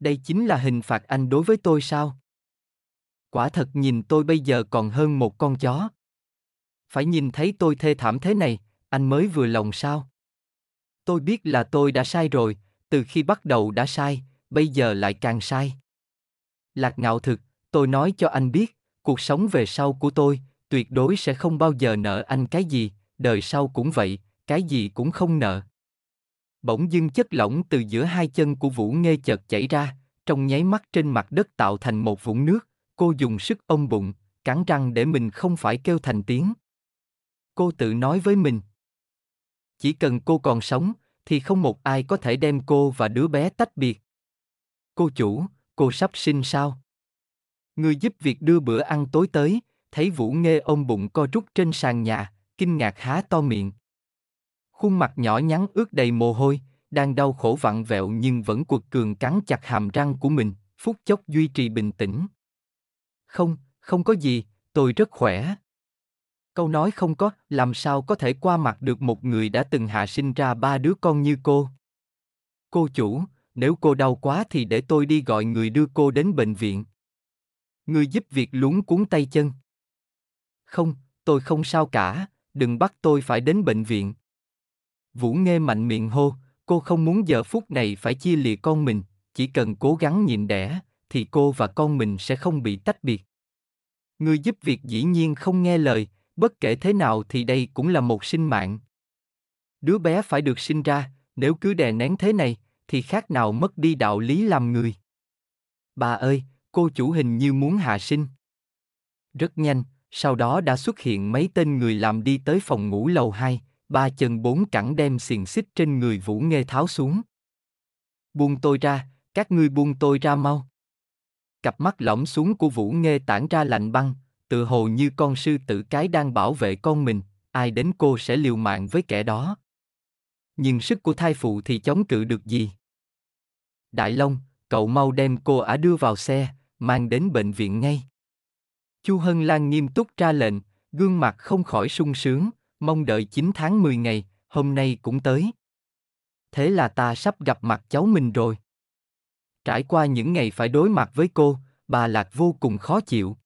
S1: đây chính là hình phạt anh đối với tôi sao? Quả thật nhìn tôi bây giờ còn hơn một con chó. Phải nhìn thấy tôi thê thảm thế này, anh mới vừa lòng sao? Tôi biết là tôi đã sai rồi, từ khi bắt đầu đã sai, bây giờ lại càng sai. Lạc ngạo thực, tôi nói cho anh biết, cuộc sống về sau của tôi, tuyệt đối sẽ không bao giờ nợ anh cái gì, đời sau cũng vậy, cái gì cũng không nợ bỗng dưng chất lỏng từ giữa hai chân của Vũ Nghê chợt chảy ra, trong nháy mắt trên mặt đất tạo thành một vũng nước, cô dùng sức ôm bụng, cắn răng để mình không phải kêu thành tiếng. Cô tự nói với mình. Chỉ cần cô còn sống, thì không một ai có thể đem cô và đứa bé tách biệt. Cô chủ, cô sắp sinh sao? Người giúp việc đưa bữa ăn tối tới, thấy Vũ Nghê ôm bụng co rút trên sàn nhà, kinh ngạc há to miệng, khuôn mặt nhỏ nhắn ướt đầy mồ hôi, đang đau khổ vặn vẹo nhưng vẫn cuột cường cắn chặt hàm răng của mình, phút chốc duy trì bình tĩnh. Không, không có gì, tôi rất khỏe. Câu nói không có, làm sao có thể qua mặt được một người đã từng hạ sinh ra ba đứa con như cô. Cô chủ, nếu cô đau quá thì để tôi đi gọi người đưa cô đến bệnh viện. Người giúp việc luống cuốn tay chân. Không, tôi không sao cả, đừng bắt tôi phải đến bệnh viện, Vũ Nghê mạnh miệng hô, cô không muốn giờ phút này phải chia lìa con mình, chỉ cần cố gắng nhịn đẻ, thì cô và con mình sẽ không bị tách biệt. Người giúp việc dĩ nhiên không nghe lời, bất kể thế nào thì đây cũng là một sinh mạng. Đứa bé phải được sinh ra, nếu cứ đè nén thế này, thì khác nào mất đi đạo lý làm người. Bà ơi, cô chủ hình như muốn hạ sinh. Rất nhanh, sau đó đã xuất hiện mấy tên người làm đi tới phòng ngủ lầu 2, ba chân bốn cẳng đem xiềng xích trên người Vũ Nghê tháo xuống. Buông tôi ra, các ngươi buông tôi ra mau. Cặp mắt lõm xuống của Vũ Nghê tản ra lạnh băng, tự hồ như con sư tử cái đang bảo vệ con mình, ai đến cô sẽ liều mạng với kẻ đó. Nhưng sức của thai phụ thì chống cự được gì? Đại Long, cậu mau đem cô ả đưa vào xe, mang đến bệnh viện ngay. Chu Hân Lan nghiêm túc ra lệnh, gương mặt không khỏi sung sướng, mong đợi 9 tháng 10 ngày, hôm nay cũng tới. Thế là ta sắp gặp mặt cháu mình rồi. Trải qua những ngày phải đối mặt với cô, bà Lạc vô cùng khó chịu.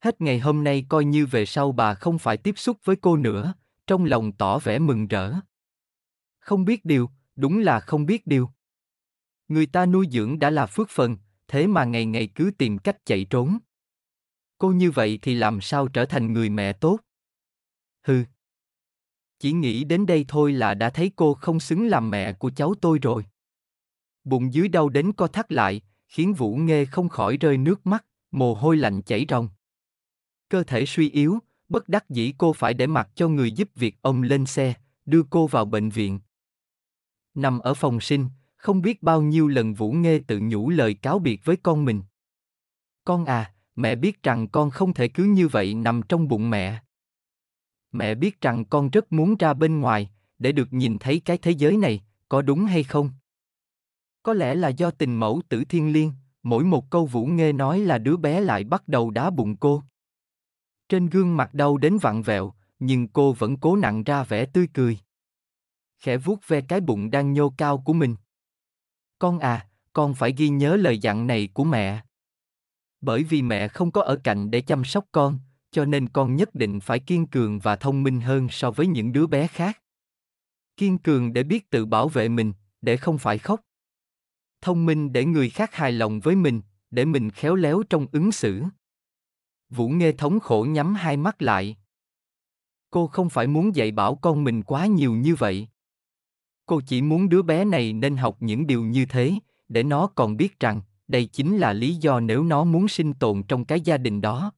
S1: Hết ngày hôm nay coi như về sau bà không phải tiếp xúc với cô nữa, trong lòng tỏ vẻ mừng rỡ. Không biết điều, đúng là không biết điều. Người ta nuôi dưỡng đã là phước phần, thế mà ngày ngày cứ tìm cách chạy trốn. Cô như vậy thì làm sao trở thành người mẹ tốt? Hừ. Chỉ nghĩ đến đây thôi là đã thấy cô không xứng làm mẹ của cháu tôi rồi. Bụng dưới đau đến co thắt lại, khiến Vũ Nghe không khỏi rơi nước mắt, mồ hôi lạnh chảy ròng. Cơ thể suy yếu, bất đắc dĩ cô phải để mặc cho người giúp việc ông lên xe, đưa cô vào bệnh viện. Nằm ở phòng sinh, không biết bao nhiêu lần Vũ Nghe tự nhủ lời cáo biệt với con mình. Con à, mẹ biết rằng con không thể cứ như vậy nằm trong bụng mẹ mẹ biết rằng con rất muốn ra bên ngoài để được nhìn thấy cái thế giới này có đúng hay không có lẽ là do tình mẫu tử thiên liêng mỗi một câu vũ nghe nói là đứa bé lại bắt đầu đá bụng cô trên gương mặt đau đến vặn vẹo nhưng cô vẫn cố nặng ra vẻ tươi cười khẽ vuốt ve cái bụng đang nhô cao của mình con à con phải ghi nhớ lời dặn này của mẹ bởi vì mẹ không có ở cạnh để chăm sóc con cho nên con nhất định phải kiên cường và thông minh hơn so với những đứa bé khác kiên cường để biết tự bảo vệ mình để không phải khóc thông minh để người khác hài lòng với mình để mình khéo léo trong ứng xử vũ nghe thống khổ nhắm hai mắt lại cô không phải muốn dạy bảo con mình quá nhiều như vậy cô chỉ muốn đứa bé này nên học những điều như thế để nó còn biết rằng đây chính là lý do nếu nó muốn sinh tồn trong cái gia đình đó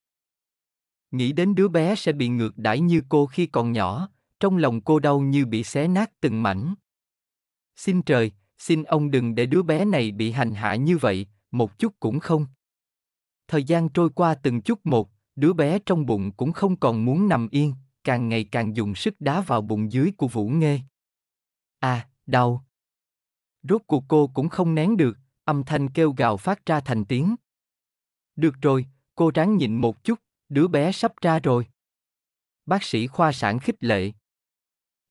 S1: Nghĩ đến đứa bé sẽ bị ngược đãi như cô khi còn nhỏ, trong lòng cô đau như bị xé nát từng mảnh. Xin trời, xin ông đừng để đứa bé này bị hành hạ như vậy, một chút cũng không. Thời gian trôi qua từng chút một, đứa bé trong bụng cũng không còn muốn nằm yên, càng ngày càng dùng sức đá vào bụng dưới của Vũ Nghê. À, đau. Rốt cuộc cô cũng không nén được, âm thanh kêu gào phát ra thành tiếng. Được rồi, cô ráng nhịn một chút, Đứa bé sắp ra rồi. Bác sĩ khoa sản khích lệ.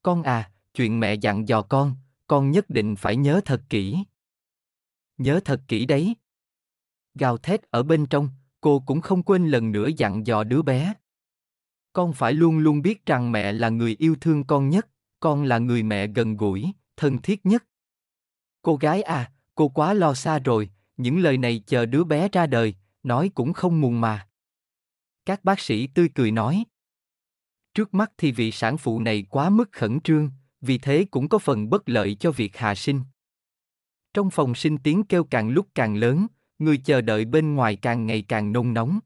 S1: Con à, chuyện mẹ dặn dò con, con nhất định phải nhớ thật kỹ. Nhớ thật kỹ đấy. Gào thét ở bên trong, cô cũng không quên lần nữa dặn dò đứa bé. Con phải luôn luôn biết rằng mẹ là người yêu thương con nhất, con là người mẹ gần gũi, thân thiết nhất. Cô gái à, cô quá lo xa rồi, những lời này chờ đứa bé ra đời, nói cũng không muôn mà các bác sĩ tươi cười nói. Trước mắt thì vị sản phụ này quá mức khẩn trương, vì thế cũng có phần bất lợi cho việc hạ sinh. Trong phòng sinh tiếng kêu càng lúc càng lớn, người chờ đợi bên ngoài càng ngày càng nôn nóng.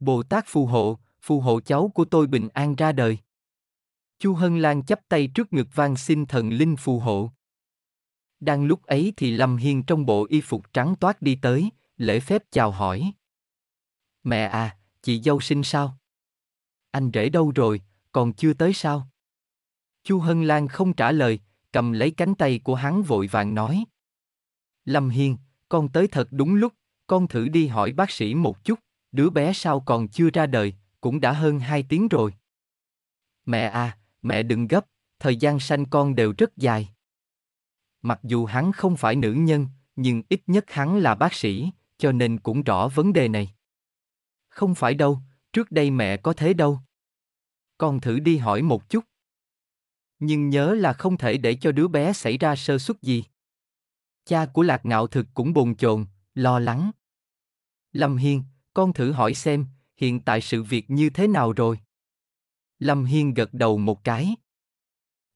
S1: Bồ Tát phù hộ, phù hộ cháu của tôi bình an ra đời. Chu Hân Lan chắp tay trước ngực vang xin thần linh phù hộ. Đang lúc ấy thì Lâm Hiên trong bộ y phục trắng toát đi tới, lễ phép chào hỏi. Mẹ à, chị dâu sinh sao? Anh rể đâu rồi, còn chưa tới sao? Chu Hân Lan không trả lời, cầm lấy cánh tay của hắn vội vàng nói. Lâm Hiên, con tới thật đúng lúc, con thử đi hỏi bác sĩ một chút, đứa bé sao còn chưa ra đời, cũng đã hơn hai tiếng rồi. Mẹ à, mẹ đừng gấp, thời gian sanh con đều rất dài. Mặc dù hắn không phải nữ nhân, nhưng ít nhất hắn là bác sĩ, cho nên cũng rõ vấn đề này. Không phải đâu, trước đây mẹ có thế đâu. Con thử đi hỏi một chút. Nhưng nhớ là không thể để cho đứa bé xảy ra sơ suất gì. Cha của Lạc Ngạo Thực cũng bồn chồn, lo lắng. Lâm Hiên, con thử hỏi xem, hiện tại sự việc như thế nào rồi? Lâm Hiên gật đầu một cái.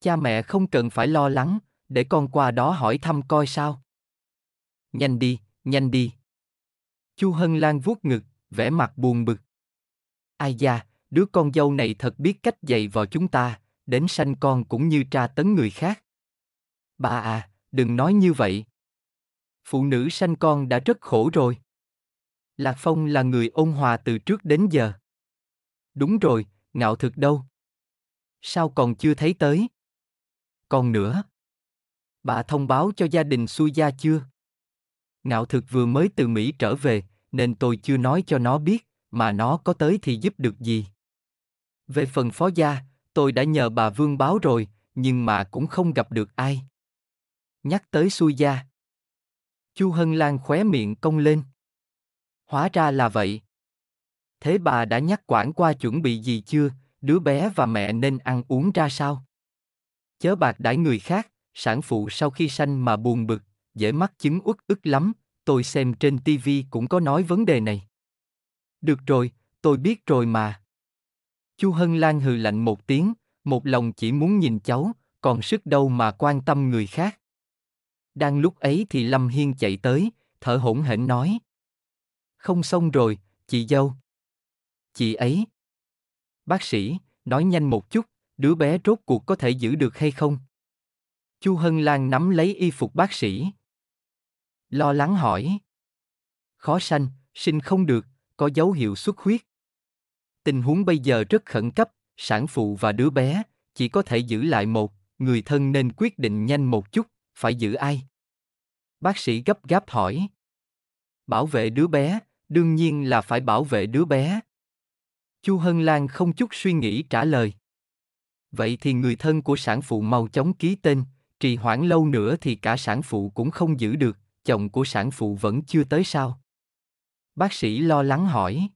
S1: Cha mẹ không cần phải lo lắng, để con qua đó hỏi thăm coi sao. Nhanh đi, nhanh đi. Chu Hân Lan vuốt ngực, vẻ mặt buồn bực. Ai da, đứa con dâu này thật biết cách dạy vào chúng ta, đến sanh con cũng như tra tấn người khác. Bà à, đừng nói như vậy. Phụ nữ sanh con đã rất khổ rồi. Lạc Phong là người ôn hòa từ trước đến giờ. Đúng rồi, ngạo thực đâu? Sao còn chưa thấy tới? Còn nữa. Bà thông báo cho gia đình xui gia chưa? Ngạo thực vừa mới từ Mỹ trở về, nên tôi chưa nói cho nó biết, mà nó có tới thì giúp được gì. Về phần phó gia, tôi đã nhờ bà Vương báo rồi, nhưng mà cũng không gặp được ai. Nhắc tới xui gia. Chu Hân Lan khóe miệng cong lên. Hóa ra là vậy. Thế bà đã nhắc quản qua chuẩn bị gì chưa, đứa bé và mẹ nên ăn uống ra sao? Chớ bạc đãi người khác, sản phụ sau khi sanh mà buồn bực, dễ mắc chứng uất ức lắm, tôi xem trên TV cũng có nói vấn đề này. Được rồi, tôi biết rồi mà. Chu Hân Lan hừ lạnh một tiếng, một lòng chỉ muốn nhìn cháu, còn sức đâu mà quan tâm người khác. Đang lúc ấy thì Lâm Hiên chạy tới, thở hổn hển nói. Không xong rồi, chị dâu. Chị ấy. Bác sĩ, nói nhanh một chút, đứa bé rốt cuộc có thể giữ được hay không? Chu Hân Lan nắm lấy y phục bác sĩ lo lắng hỏi. Khó sanh, sinh không được, có dấu hiệu xuất huyết. Tình huống bây giờ rất khẩn cấp, sản phụ và đứa bé, chỉ có thể giữ lại một, người thân nên quyết định nhanh một chút, phải giữ ai? Bác sĩ gấp gáp hỏi. Bảo vệ đứa bé, đương nhiên là phải bảo vệ đứa bé. Chu Hân Lan không chút suy nghĩ trả lời. Vậy thì người thân của sản phụ mau chóng ký tên, trì hoãn lâu nữa thì cả sản phụ cũng không giữ được chồng của sản phụ vẫn chưa tới sao? Bác sĩ lo lắng hỏi.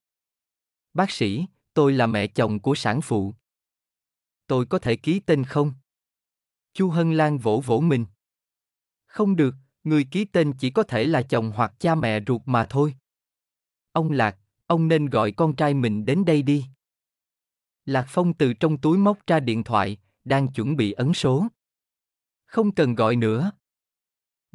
S1: Bác sĩ, tôi là mẹ chồng của sản phụ. Tôi có thể ký tên không? Chu Hân Lan vỗ vỗ mình. Không được, người ký tên chỉ có thể là chồng hoặc cha mẹ ruột mà thôi. Ông Lạc, ông nên gọi con trai mình đến đây đi. Lạc Phong từ trong túi móc ra điện thoại, đang chuẩn bị ấn số. Không cần gọi nữa.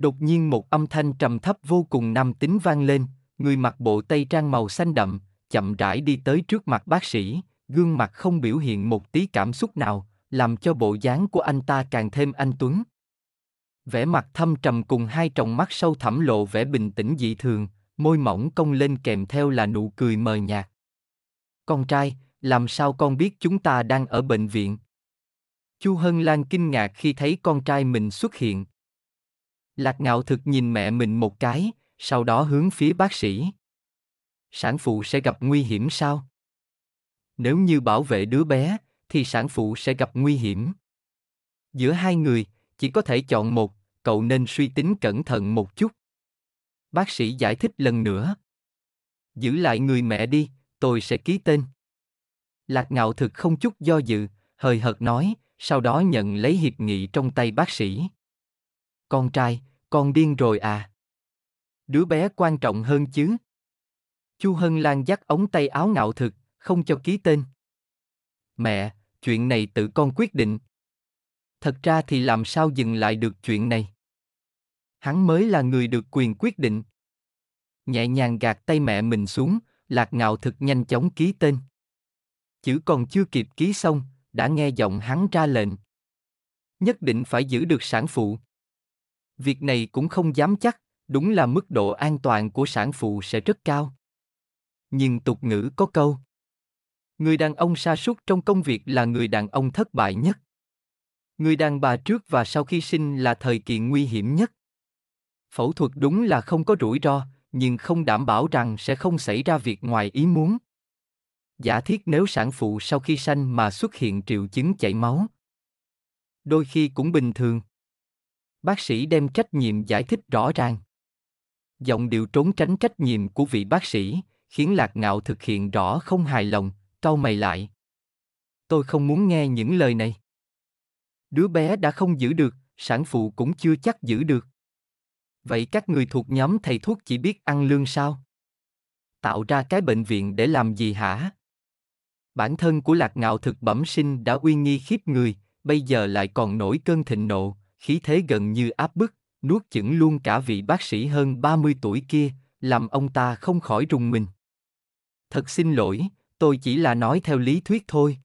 S1: Đột nhiên một âm thanh trầm thấp vô cùng nam tính vang lên, người mặc bộ tây trang màu xanh đậm, chậm rãi đi tới trước mặt bác sĩ, gương mặt không biểu hiện một tí cảm xúc nào, làm cho bộ dáng của anh ta càng thêm anh tuấn. Vẻ mặt thâm trầm cùng hai tròng mắt sâu thẳm lộ vẻ bình tĩnh dị thường, môi mỏng cong lên kèm theo là nụ cười mờ nhạt. Con trai, làm sao con biết chúng ta đang ở bệnh viện? Chu Hân Lan kinh ngạc khi thấy con trai mình xuất hiện, Lạc ngạo thực nhìn mẹ mình một cái, sau đó hướng phía bác sĩ. Sản phụ sẽ gặp nguy hiểm sao? Nếu như bảo vệ đứa bé, thì sản phụ sẽ gặp nguy hiểm. Giữa hai người, chỉ có thể chọn một, cậu nên suy tính cẩn thận một chút. Bác sĩ giải thích lần nữa. Giữ lại người mẹ đi, tôi sẽ ký tên. Lạc ngạo thực không chút do dự, hời hợt nói, sau đó nhận lấy hiệp nghị trong tay bác sĩ. Con trai, con điên rồi à? Đứa bé quan trọng hơn chứ? Chu Hân Lan dắt ống tay áo ngạo thực, không cho ký tên. Mẹ, chuyện này tự con quyết định. Thật ra thì làm sao dừng lại được chuyện này? Hắn mới là người được quyền quyết định. Nhẹ nhàng gạt tay mẹ mình xuống, lạc ngạo thực nhanh chóng ký tên. Chữ còn chưa kịp ký xong, đã nghe giọng hắn ra lệnh. Nhất định phải giữ được sản phụ việc này cũng không dám chắc, đúng là mức độ an toàn của sản phụ sẽ rất cao. Nhưng tục ngữ có câu Người đàn ông sa sút trong công việc là người đàn ông thất bại nhất. Người đàn bà trước và sau khi sinh là thời kỳ nguy hiểm nhất. Phẫu thuật đúng là không có rủi ro, nhưng không đảm bảo rằng sẽ không xảy ra việc ngoài ý muốn. Giả thiết nếu sản phụ sau khi sanh mà xuất hiện triệu chứng chảy máu, đôi khi cũng bình thường bác sĩ đem trách nhiệm giải thích rõ ràng giọng điệu trốn tránh trách nhiệm của vị bác sĩ khiến lạc ngạo thực hiện rõ không hài lòng cau mày lại tôi không muốn nghe những lời này đứa bé đã không giữ được sản phụ cũng chưa chắc giữ được vậy các người thuộc nhóm thầy thuốc chỉ biết ăn lương sao tạo ra cái bệnh viện để làm gì hả bản thân của lạc ngạo thực bẩm sinh đã uy nghi khiếp người bây giờ lại còn nổi cơn thịnh nộ khí thế gần như áp bức, nuốt chửng luôn cả vị bác sĩ hơn 30 tuổi kia, làm ông ta không khỏi rùng mình. Thật xin lỗi, tôi chỉ là nói theo lý thuyết thôi.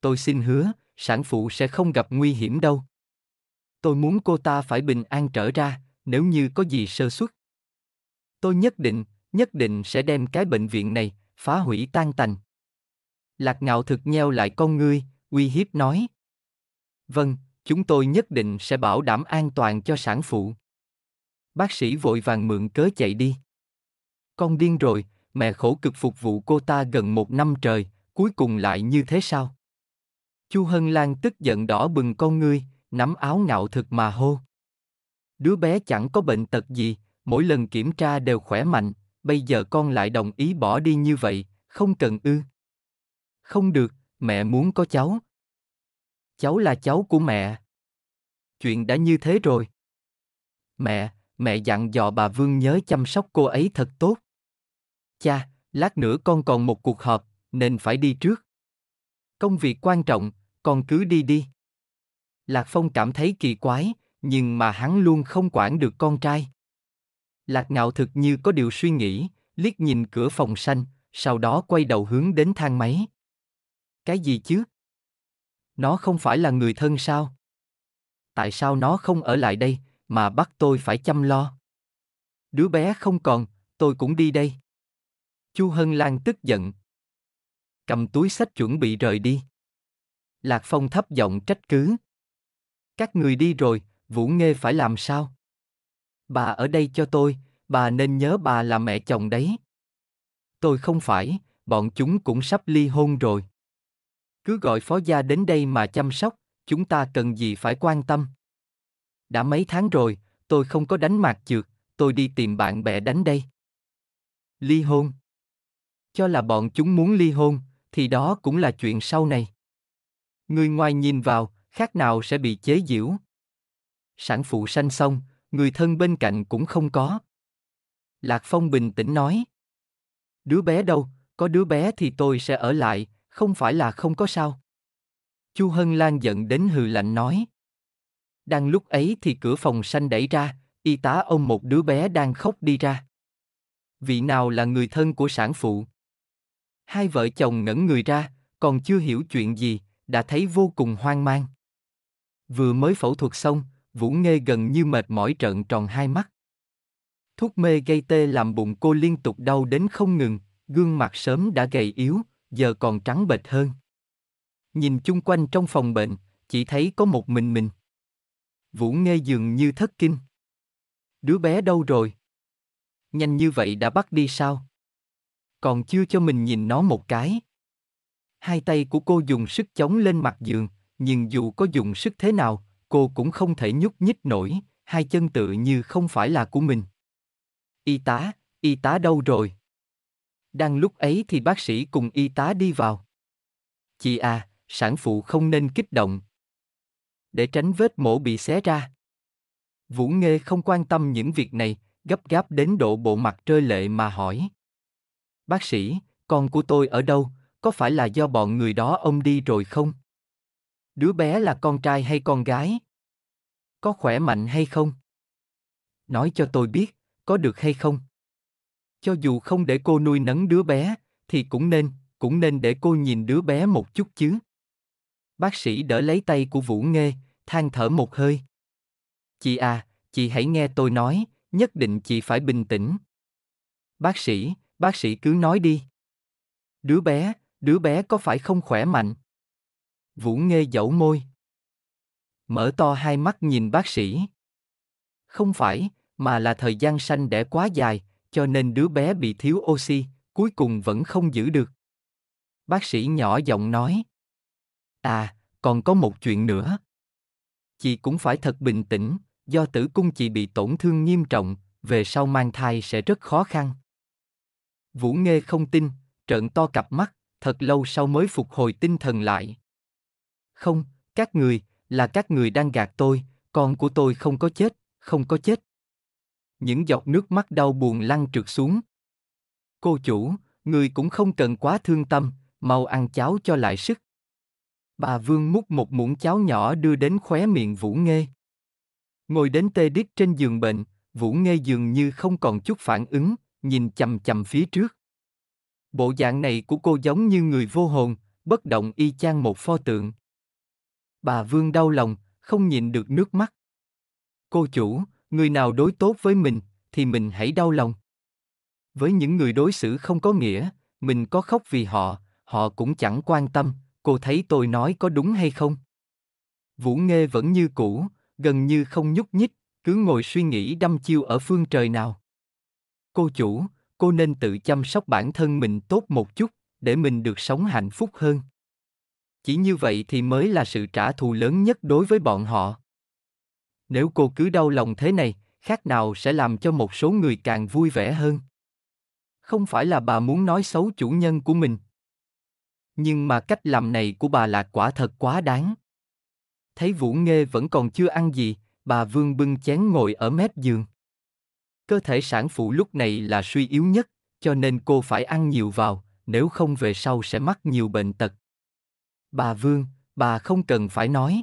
S1: Tôi xin hứa, sản phụ sẽ không gặp nguy hiểm đâu. Tôi muốn cô ta phải bình an trở ra, nếu như có gì sơ suất. Tôi nhất định, nhất định sẽ đem cái bệnh viện này, phá hủy tan tành. Lạc ngạo thực nheo lại con ngươi, uy hiếp nói. Vâng, chúng tôi nhất định sẽ bảo đảm an toàn cho sản phụ bác sĩ vội vàng mượn cớ chạy đi con điên rồi mẹ khổ cực phục vụ cô ta gần một năm trời cuối cùng lại như thế sao chu hân lan tức giận đỏ bừng con ngươi nắm áo ngạo thực mà hô đứa bé chẳng có bệnh tật gì mỗi lần kiểm tra đều khỏe mạnh bây giờ con lại đồng ý bỏ đi như vậy không cần ư không được mẹ muốn có cháu cháu là cháu của mẹ. Chuyện đã như thế rồi. Mẹ, mẹ dặn dò bà Vương nhớ chăm sóc cô ấy thật tốt. Cha, lát nữa con còn một cuộc họp, nên phải đi trước. Công việc quan trọng, con cứ đi đi. Lạc Phong cảm thấy kỳ quái, nhưng mà hắn luôn không quản được con trai. Lạc ngạo thực như có điều suy nghĩ, liếc nhìn cửa phòng xanh, sau đó quay đầu hướng đến thang máy. Cái gì chứ? Nó không phải là người thân sao? Tại sao nó không ở lại đây, mà bắt tôi phải chăm lo? Đứa bé không còn, tôi cũng đi đây. Chu Hân Lan tức giận. Cầm túi sách chuẩn bị rời đi. Lạc Phong thấp giọng trách cứ. Các người đi rồi, Vũ Nghê phải làm sao? Bà ở đây cho tôi, bà nên nhớ bà là mẹ chồng đấy. Tôi không phải, bọn chúng cũng sắp ly hôn rồi. Cứ gọi phó gia đến đây mà chăm sóc, chúng ta cần gì phải quan tâm. Đã mấy tháng rồi, tôi không có đánh mạc chược tôi đi tìm bạn bè đánh đây. Ly hôn. Cho là bọn chúng muốn ly hôn, thì đó cũng là chuyện sau này. Người ngoài nhìn vào, khác nào sẽ bị chế giễu. Sản phụ sanh xong, người thân bên cạnh cũng không có. Lạc Phong bình tĩnh nói. Đứa bé đâu, có đứa bé thì tôi sẽ ở lại, không phải là không có sao. Chu Hân Lan giận đến hừ lạnh nói. Đang lúc ấy thì cửa phòng xanh đẩy ra, y tá ôm một đứa bé đang khóc đi ra. Vị nào là người thân của sản phụ? Hai vợ chồng ngẩn người ra, còn chưa hiểu chuyện gì, đã thấy vô cùng hoang mang. Vừa mới phẫu thuật xong, Vũ Nghê gần như mệt mỏi trợn tròn hai mắt. Thuốc mê gây tê làm bụng cô liên tục đau đến không ngừng, gương mặt sớm đã gầy yếu, giờ còn trắng bệch hơn. Nhìn chung quanh trong phòng bệnh, chỉ thấy có một mình mình. Vũ Nghê dường như thất kinh. Đứa bé đâu rồi? Nhanh như vậy đã bắt đi sao? Còn chưa cho mình nhìn nó một cái. Hai tay của cô dùng sức chống lên mặt giường, nhưng dù có dùng sức thế nào, cô cũng không thể nhúc nhích nổi, hai chân tự như không phải là của mình. Y tá, y tá đâu rồi? Đang lúc ấy thì bác sĩ cùng y tá đi vào. Chị à, sản phụ không nên kích động. Để tránh vết mổ bị xé ra. Vũ Nghê không quan tâm những việc này, gấp gáp đến độ bộ mặt trơ lệ mà hỏi. Bác sĩ, con của tôi ở đâu, có phải là do bọn người đó ông đi rồi không? Đứa bé là con trai hay con gái? Có khỏe mạnh hay không? Nói cho tôi biết, có được hay không? cho dù không để cô nuôi nấng đứa bé, thì cũng nên, cũng nên để cô nhìn đứa bé một chút chứ. Bác sĩ đỡ lấy tay của Vũ Nghê, than thở một hơi. Chị à, chị hãy nghe tôi nói, nhất định chị phải bình tĩnh. Bác sĩ, bác sĩ cứ nói đi. Đứa bé, đứa bé có phải không khỏe mạnh? Vũ Nghê dẫu môi. Mở to hai mắt nhìn bác sĩ. Không phải, mà là thời gian sanh đẻ quá dài, cho nên đứa bé bị thiếu oxy, cuối cùng vẫn không giữ được. Bác sĩ nhỏ giọng nói. À, còn có một chuyện nữa. Chị cũng phải thật bình tĩnh, do tử cung chị bị tổn thương nghiêm trọng, về sau mang thai sẽ rất khó khăn. Vũ Nghê không tin, trợn to cặp mắt, thật lâu sau mới phục hồi tinh thần lại. Không, các người, là các người đang gạt tôi, con của tôi không có chết, không có chết những giọt nước mắt đau buồn lăn trượt xuống. Cô chủ, người cũng không cần quá thương tâm, mau ăn cháo cho lại sức. Bà Vương múc một muỗng cháo nhỏ đưa đến khóe miệng Vũ Nghê. Ngồi đến tê đít trên giường bệnh, Vũ Nghê dường như không còn chút phản ứng, nhìn chầm chầm phía trước. Bộ dạng này của cô giống như người vô hồn, bất động y chang một pho tượng. Bà Vương đau lòng, không nhìn được nước mắt. Cô chủ, người nào đối tốt với mình thì mình hãy đau lòng với những người đối xử không có nghĩa mình có khóc vì họ họ cũng chẳng quan tâm cô thấy tôi nói có đúng hay không vũ nghê vẫn như cũ gần như không nhúc nhích cứ ngồi suy nghĩ đăm chiêu ở phương trời nào cô chủ cô nên tự chăm sóc bản thân mình tốt một chút để mình được sống hạnh phúc hơn chỉ như vậy thì mới là sự trả thù lớn nhất đối với bọn họ nếu cô cứ đau lòng thế này, khác nào sẽ làm cho một số người càng vui vẻ hơn. Không phải là bà muốn nói xấu chủ nhân của mình. Nhưng mà cách làm này của bà là quả thật quá đáng. Thấy Vũ Nghê vẫn còn chưa ăn gì, bà Vương bưng chén ngồi ở mép giường. Cơ thể sản phụ lúc này là suy yếu nhất, cho nên cô phải ăn nhiều vào, nếu không về sau sẽ mắc nhiều bệnh tật. Bà Vương, bà không cần phải nói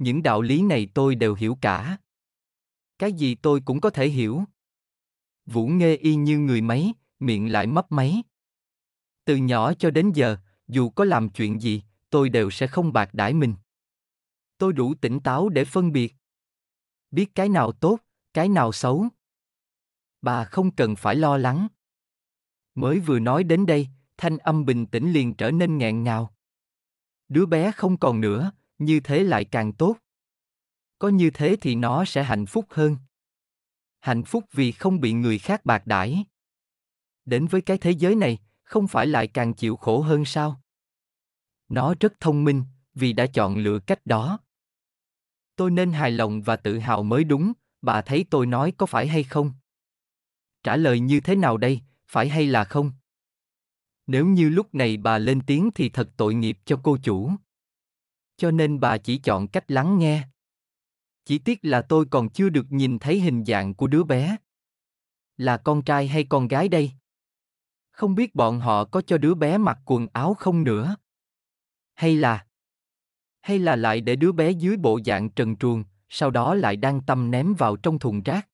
S1: những đạo lý này tôi đều hiểu cả cái gì tôi cũng có thể hiểu vũ nghe y như người máy miệng lại mấp máy từ nhỏ cho đến giờ dù có làm chuyện gì tôi đều sẽ không bạc đãi mình tôi đủ tỉnh táo để phân biệt biết cái nào tốt cái nào xấu bà không cần phải lo lắng mới vừa nói đến đây thanh âm bình tĩnh liền trở nên nghẹn ngào đứa bé không còn nữa như thế lại càng tốt có như thế thì nó sẽ hạnh phúc hơn hạnh phúc vì không bị người khác bạc đãi đến với cái thế giới này không phải lại càng chịu khổ hơn sao nó rất thông minh vì đã chọn lựa cách đó tôi nên hài lòng và tự hào mới đúng bà thấy tôi nói có phải hay không trả lời như thế nào đây phải hay là không nếu như lúc này bà lên tiếng thì thật tội nghiệp cho cô chủ cho nên bà chỉ chọn cách lắng nghe chỉ tiếc là tôi còn chưa được nhìn thấy hình dạng của đứa bé là con trai hay con gái đây không biết bọn họ có cho đứa bé mặc quần áo không nữa hay là hay là lại để đứa bé dưới bộ dạng trần truồng sau đó lại đang tâm ném vào trong thùng rác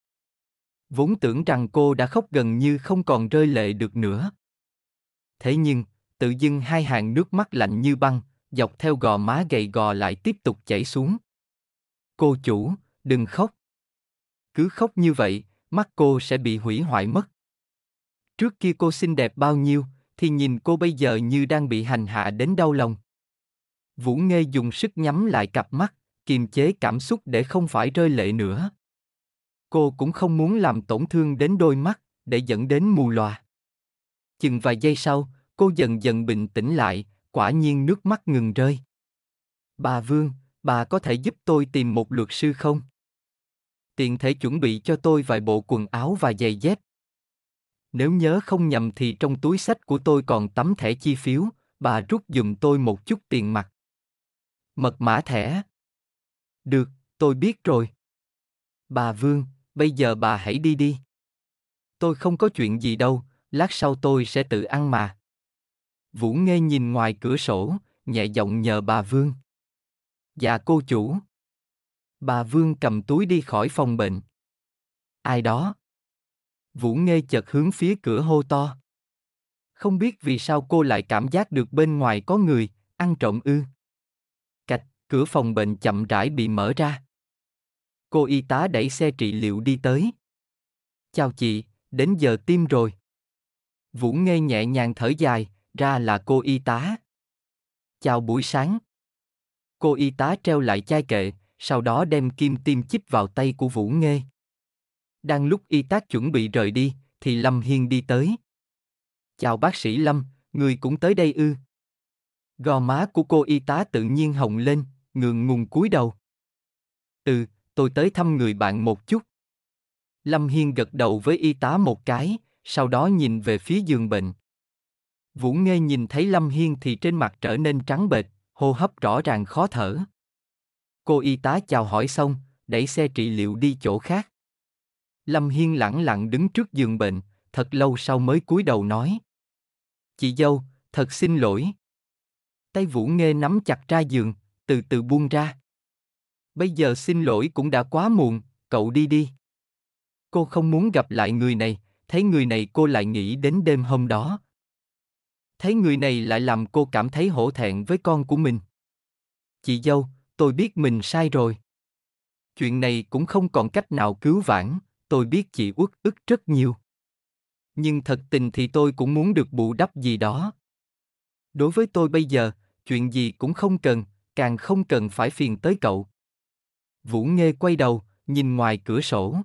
S1: vốn tưởng rằng cô đã khóc gần như không còn rơi lệ được nữa thế nhưng tự dưng hai hàng nước mắt lạnh như băng dọc theo gò má gầy gò lại tiếp tục chảy xuống. Cô chủ, đừng khóc. Cứ khóc như vậy, mắt cô sẽ bị hủy hoại mất. Trước kia cô xinh đẹp bao nhiêu, thì nhìn cô bây giờ như đang bị hành hạ đến đau lòng. Vũ Nghê dùng sức nhắm lại cặp mắt, kiềm chế cảm xúc để không phải rơi lệ nữa. Cô cũng không muốn làm tổn thương đến đôi mắt, để dẫn đến mù lòa. Chừng vài giây sau, cô dần dần bình tĩnh lại, quả nhiên nước mắt ngừng rơi. Bà Vương, bà có thể giúp tôi tìm một luật sư không? Tiện thể chuẩn bị cho tôi vài bộ quần áo và giày dép. Nếu nhớ không nhầm thì trong túi sách của tôi còn tấm thẻ chi phiếu, bà rút dùm tôi một chút tiền mặt. Mật mã thẻ. Được, tôi biết rồi. Bà Vương, bây giờ bà hãy đi đi. Tôi không có chuyện gì đâu, lát sau tôi sẽ tự ăn mà. Vũ Nghe nhìn ngoài cửa sổ, nhẹ giọng nhờ bà Vương. Dạ cô chủ. Bà Vương cầm túi đi khỏi phòng bệnh. Ai đó? Vũ Nghe chợt hướng phía cửa hô to. Không biết vì sao cô lại cảm giác được bên ngoài có người, ăn trộm ư. Cạch, cửa phòng bệnh chậm rãi bị mở ra. Cô y tá đẩy xe trị liệu đi tới. Chào chị, đến giờ tiêm rồi. Vũ Nghe nhẹ nhàng thở dài, ra là cô y tá. Chào buổi sáng. Cô y tá treo lại chai kệ, sau đó đem kim tiêm chích vào tay của Vũ Nghê. Đang lúc y tá chuẩn bị rời đi, thì Lâm Hiên đi tới. Chào bác sĩ Lâm, người cũng tới đây ư. Gò má của cô y tá tự nhiên hồng lên, ngượng ngùng cúi đầu. Ừ, tôi tới thăm người bạn một chút. Lâm Hiên gật đầu với y tá một cái, sau đó nhìn về phía giường bệnh. Vũ Nghê nhìn thấy Lâm Hiên thì trên mặt trở nên trắng bệch, hô hấp rõ ràng khó thở. Cô y tá chào hỏi xong, đẩy xe trị liệu đi chỗ khác. Lâm Hiên lẳng lặng đứng trước giường bệnh, thật lâu sau mới cúi đầu nói. Chị dâu, thật xin lỗi. Tay Vũ Nghê nắm chặt ra giường, từ từ buông ra. Bây giờ xin lỗi cũng đã quá muộn, cậu đi đi. Cô không muốn gặp lại người này, thấy người này cô lại nghĩ đến đêm hôm đó, thấy người này lại làm cô cảm thấy hổ thẹn với con của mình. Chị dâu, tôi biết mình sai rồi. Chuyện này cũng không còn cách nào cứu vãn, tôi biết chị uất ức rất nhiều. Nhưng thật tình thì tôi cũng muốn được bù đắp gì đó. Đối với tôi bây giờ, chuyện gì cũng không cần, càng không cần phải phiền tới cậu. Vũ Nghê quay đầu, nhìn ngoài cửa sổ.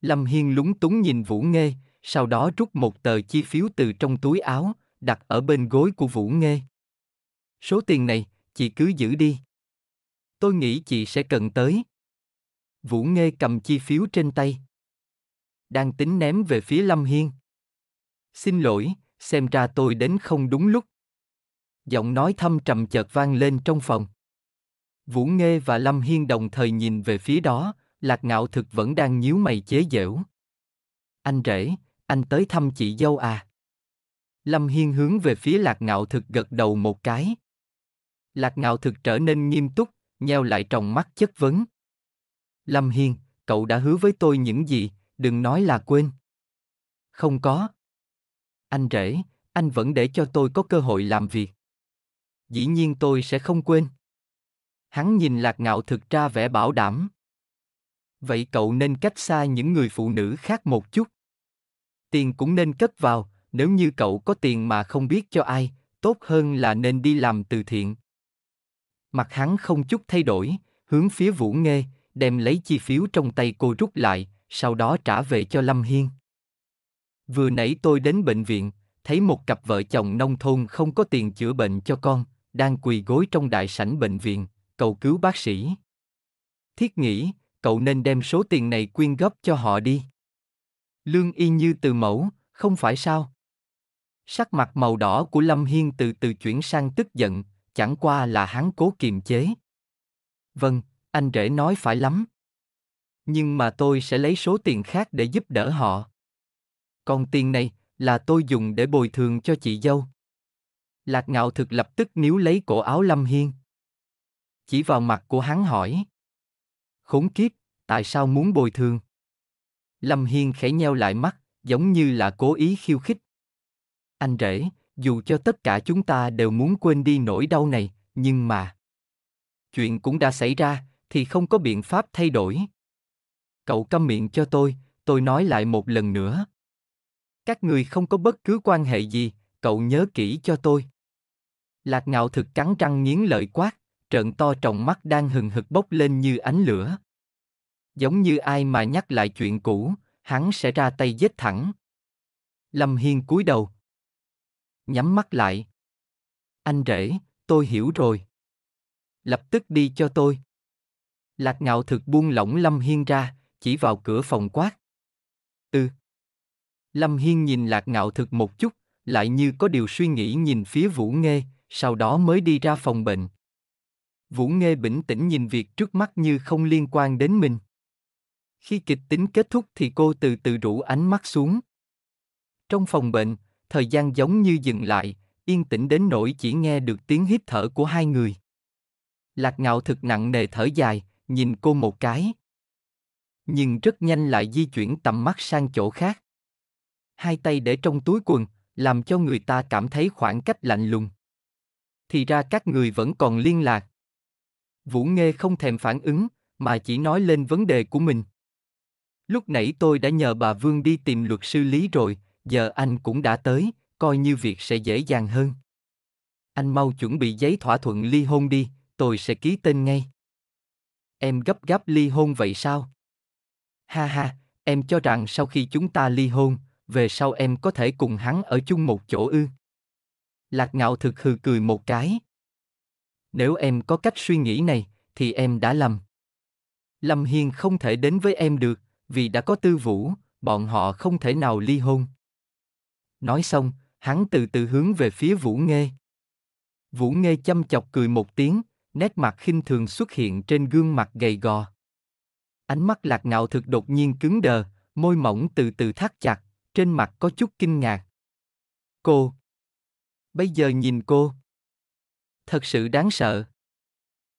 S1: Lâm Hiên lúng túng nhìn Vũ Nghê, sau đó rút một tờ chi phiếu từ trong túi áo, đặt ở bên gối của Vũ Nghê. Số tiền này, chị cứ giữ đi. Tôi nghĩ chị sẽ cần tới. Vũ Nghê cầm chi phiếu trên tay. Đang tính ném về phía Lâm Hiên. Xin lỗi, xem ra tôi đến không đúng lúc. Giọng nói thâm trầm chợt vang lên trong phòng. Vũ Nghê và Lâm Hiên đồng thời nhìn về phía đó, Lạc Ngạo Thực vẫn đang nhíu mày chế giễu. Anh rể, anh tới thăm chị dâu à? Lâm Hiên hướng về phía lạc ngạo thực gật đầu một cái. Lạc ngạo thực trở nên nghiêm túc, nheo lại tròng mắt chất vấn. Lâm Hiên, cậu đã hứa với tôi những gì, đừng nói là quên. Không có. Anh rể, anh vẫn để cho tôi có cơ hội làm việc. Dĩ nhiên tôi sẽ không quên. Hắn nhìn lạc ngạo thực ra vẻ bảo đảm. Vậy cậu nên cách xa những người phụ nữ khác một chút. Tiền cũng nên cất vào, nếu như cậu có tiền mà không biết cho ai, tốt hơn là nên đi làm từ thiện. Mặt hắn không chút thay đổi, hướng phía Vũ Nghê, đem lấy chi phiếu trong tay cô rút lại, sau đó trả về cho Lâm Hiên. Vừa nãy tôi đến bệnh viện, thấy một cặp vợ chồng nông thôn không có tiền chữa bệnh cho con, đang quỳ gối trong đại sảnh bệnh viện, cầu cứu bác sĩ. Thiết nghĩ, cậu nên đem số tiền này quyên góp cho họ đi. Lương y như từ mẫu, không phải sao? Sắc mặt màu đỏ của Lâm Hiên từ từ chuyển sang tức giận, chẳng qua là hắn cố kiềm chế. Vâng, anh rể nói phải lắm. Nhưng mà tôi sẽ lấy số tiền khác để giúp đỡ họ. Còn tiền này là tôi dùng để bồi thường cho chị dâu. Lạc ngạo thực lập tức níu lấy cổ áo Lâm Hiên. Chỉ vào mặt của hắn hỏi. Khốn kiếp, tại sao muốn bồi thường? Lâm Hiên khẽ nheo lại mắt, giống như là cố ý khiêu khích anh rể, dù cho tất cả chúng ta đều muốn quên đi nỗi đau này, nhưng mà chuyện cũng đã xảy ra thì không có biện pháp thay đổi. Cậu câm miệng cho tôi, tôi nói lại một lần nữa. Các người không có bất cứ quan hệ gì, cậu nhớ kỹ cho tôi. Lạc ngạo thực cắn răng nghiến lợi quát, trợn to trọng mắt đang hừng hực bốc lên như ánh lửa. Giống như ai mà nhắc lại chuyện cũ, hắn sẽ ra tay giết thẳng. Lâm Hiên cúi đầu, nhắm mắt lại. Anh rể, tôi hiểu rồi. Lập tức đi cho tôi. Lạc ngạo thực buông lỏng Lâm Hiên ra, chỉ vào cửa phòng quát. Ừ. Lâm Hiên nhìn lạc ngạo thực một chút, lại như có điều suy nghĩ nhìn phía Vũ Nghê, sau đó mới đi ra phòng bệnh. Vũ Nghê bình tĩnh nhìn việc trước mắt như không liên quan đến mình. Khi kịch tính kết thúc thì cô từ từ rủ ánh mắt xuống. Trong phòng bệnh, thời gian giống như dừng lại, yên tĩnh đến nỗi chỉ nghe được tiếng hít thở của hai người. Lạc ngạo thực nặng nề thở dài, nhìn cô một cái. Nhưng rất nhanh lại di chuyển tầm mắt sang chỗ khác. Hai tay để trong túi quần, làm cho người ta cảm thấy khoảng cách lạnh lùng. Thì ra các người vẫn còn liên lạc. Vũ Nghê không thèm phản ứng, mà chỉ nói lên vấn đề của mình. Lúc nãy tôi đã nhờ bà Vương đi tìm luật sư Lý rồi, giờ anh cũng đã tới, coi như việc sẽ dễ dàng hơn. Anh mau chuẩn bị giấy thỏa thuận ly hôn đi, tôi sẽ ký tên ngay. Em gấp gáp ly hôn vậy sao? Ha ha, em cho rằng sau khi chúng ta ly hôn, về sau em có thể cùng hắn ở chung một chỗ ư? Lạc ngạo thực hừ cười một cái. Nếu em có cách suy nghĩ này, thì em đã lầm. Lâm Hiên không thể đến với em được, vì đã có tư vũ, bọn họ không thể nào ly hôn. Nói xong, hắn từ từ hướng về phía Vũ Nghê. Vũ Nghê chăm chọc cười một tiếng, nét mặt khinh thường xuất hiện trên gương mặt gầy gò. Ánh mắt lạc ngạo thực đột nhiên cứng đờ, môi mỏng từ từ thắt chặt, trên mặt có chút kinh ngạc. Cô. Bây giờ nhìn cô. Thật sự đáng sợ.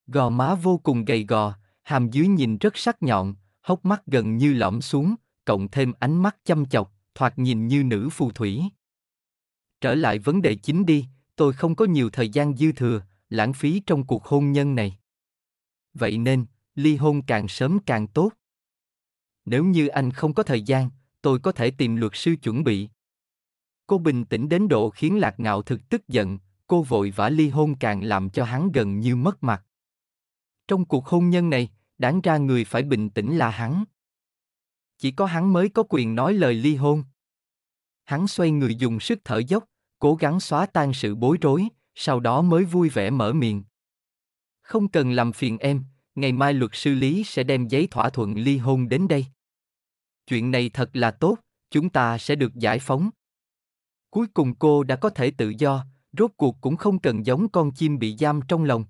S1: Gò má vô cùng gầy gò, hàm dưới nhìn rất sắc nhọn, hốc mắt gần như lõm xuống, cộng thêm ánh mắt chăm chọc, thoạt nhìn như nữ phù thủy. Trở lại vấn đề chính đi, tôi không có nhiều thời gian dư thừa, lãng phí trong cuộc hôn nhân này. Vậy nên, ly hôn càng sớm càng tốt. Nếu như anh không có thời gian, tôi có thể tìm luật sư chuẩn bị. Cô bình tĩnh đến độ khiến Lạc Ngạo thực tức giận, cô vội vã ly hôn càng làm cho hắn gần như mất mặt. Trong cuộc hôn nhân này, đáng ra người phải bình tĩnh là hắn chỉ có hắn mới có quyền nói lời ly hôn. Hắn xoay người dùng sức thở dốc, cố gắng xóa tan sự bối rối, sau đó mới vui vẻ mở miệng. Không cần làm phiền em, ngày mai luật sư Lý sẽ đem giấy thỏa thuận ly hôn đến đây. Chuyện này thật là tốt, chúng ta sẽ được giải phóng. Cuối cùng cô đã có thể tự do, rốt cuộc cũng không cần giống con chim bị giam trong lòng.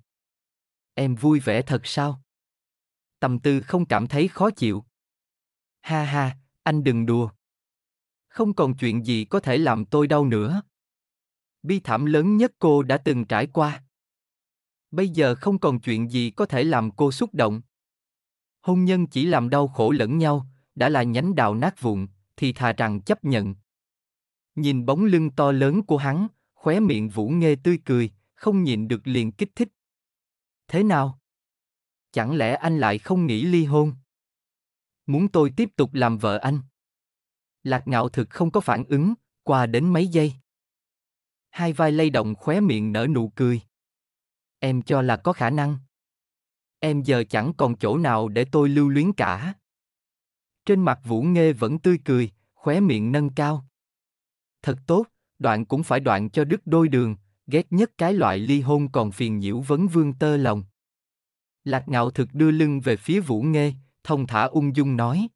S1: Em vui vẻ thật sao? Tầm tư không cảm thấy khó chịu. Ha ha, anh đừng đùa. Không còn chuyện gì có thể làm tôi đau nữa. Bi thảm lớn nhất cô đã từng trải qua. Bây giờ không còn chuyện gì có thể làm cô xúc động. Hôn nhân chỉ làm đau khổ lẫn nhau, đã là nhánh đào nát vụn, thì thà rằng chấp nhận. Nhìn bóng lưng to lớn của hắn, khóe miệng Vũ Nghê tươi cười, không nhìn được liền kích thích. Thế nào? Chẳng lẽ anh lại không nghĩ ly hôn? muốn tôi tiếp tục làm vợ anh. Lạc ngạo thực không có phản ứng, qua đến mấy giây. Hai vai lay động khóe miệng nở nụ cười. Em cho là có khả năng. Em giờ chẳng còn chỗ nào để tôi lưu luyến cả. Trên mặt Vũ Nghê vẫn tươi cười, khóe miệng nâng cao. Thật tốt, đoạn cũng phải đoạn cho đứt đôi đường, ghét nhất cái loại ly hôn còn phiền nhiễu vấn vương tơ lòng. Lạc ngạo thực đưa lưng về phía Vũ Nghê, thông thả ung dung nói.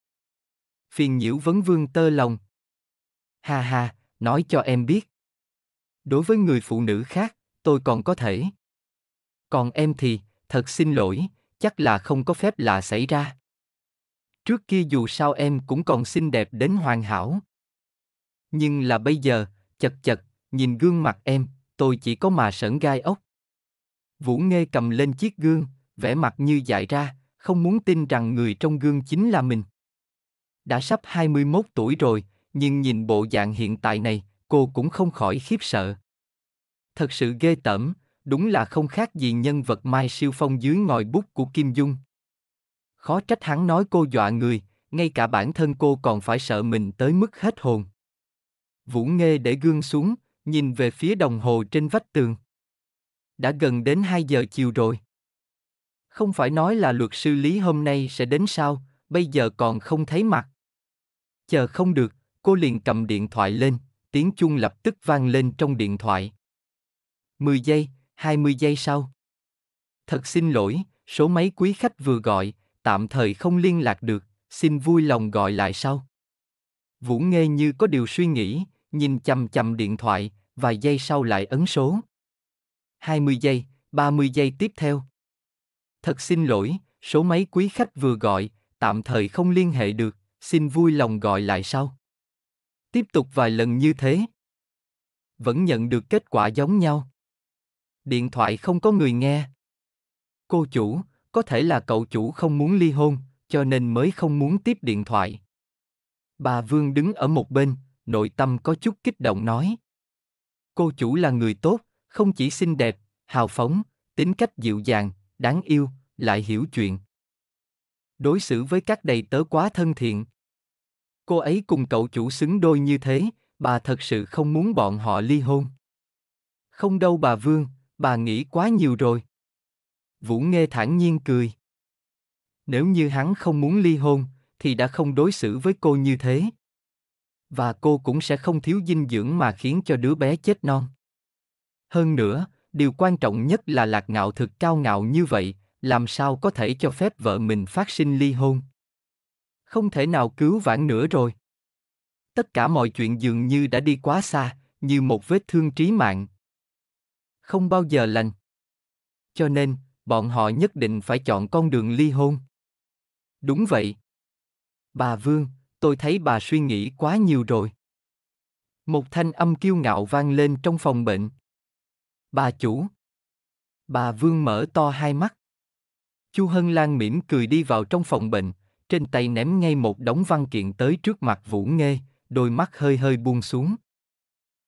S1: Phiền nhiễu vấn vương tơ lòng. Ha ha, nói cho em biết. Đối với người phụ nữ khác, tôi còn có thể. Còn em thì, thật xin lỗi, chắc là không có phép lạ xảy ra. Trước kia dù sao em cũng còn xinh đẹp đến hoàn hảo. Nhưng là bây giờ, chật chật, nhìn gương mặt em, tôi chỉ có mà sởn gai ốc. Vũ Nghê cầm lên chiếc gương, vẻ mặt như dại ra, không muốn tin rằng người trong gương chính là mình. Đã sắp 21 tuổi rồi, nhưng nhìn bộ dạng hiện tại này, cô cũng không khỏi khiếp sợ. Thật sự ghê tởm, đúng là không khác gì nhân vật Mai Siêu Phong dưới ngòi bút của Kim Dung. Khó trách hắn nói cô dọa người, ngay cả bản thân cô còn phải sợ mình tới mức hết hồn. Vũ Nghê để gương xuống, nhìn về phía đồng hồ trên vách tường. Đã gần đến 2 giờ chiều rồi. Không phải nói là luật sư Lý hôm nay sẽ đến sao, bây giờ còn không thấy mặt. Chờ không được, cô liền cầm điện thoại lên, tiếng chuông lập tức vang lên trong điện thoại. 10 giây, 20 giây sau. Thật xin lỗi, số máy quý khách vừa gọi, tạm thời không liên lạc được, xin vui lòng gọi lại sau. Vũ Nghê như có điều suy nghĩ, nhìn chầm chầm điện thoại, vài giây sau lại ấn số. 20 giây, 30 giây tiếp theo thật xin lỗi, số máy quý khách vừa gọi, tạm thời không liên hệ được, xin vui lòng gọi lại sau. Tiếp tục vài lần như thế. Vẫn nhận được kết quả giống nhau. Điện thoại không có người nghe. Cô chủ, có thể là cậu chủ không muốn ly hôn, cho nên mới không muốn tiếp điện thoại. Bà Vương đứng ở một bên, nội tâm có chút kích động nói. Cô chủ là người tốt, không chỉ xinh đẹp, hào phóng, tính cách dịu dàng, đáng yêu, lại hiểu chuyện. Đối xử với các đầy tớ quá thân thiện. Cô ấy cùng cậu chủ xứng đôi như thế, bà thật sự không muốn bọn họ ly hôn. Không đâu bà Vương, bà nghĩ quá nhiều rồi. Vũ Nghe thản nhiên cười. Nếu như hắn không muốn ly hôn, thì đã không đối xử với cô như thế. Và cô cũng sẽ không thiếu dinh dưỡng mà khiến cho đứa bé chết non. Hơn nữa, điều quan trọng nhất là lạc ngạo thực cao ngạo như vậy làm sao có thể cho phép vợ mình phát sinh ly hôn không thể nào cứu vãn nữa rồi tất cả mọi chuyện dường như đã đi quá xa như một vết thương trí mạng không bao giờ lành cho nên bọn họ nhất định phải chọn con đường ly hôn đúng vậy bà vương tôi thấy bà suy nghĩ quá nhiều rồi một thanh âm kiêu ngạo vang lên trong phòng bệnh Bà chủ. Bà Vương mở to hai mắt. Chu Hân Lan mỉm cười đi vào trong phòng bệnh, trên tay ném ngay một đống văn kiện tới trước mặt Vũ Nghê, đôi mắt hơi hơi buông xuống.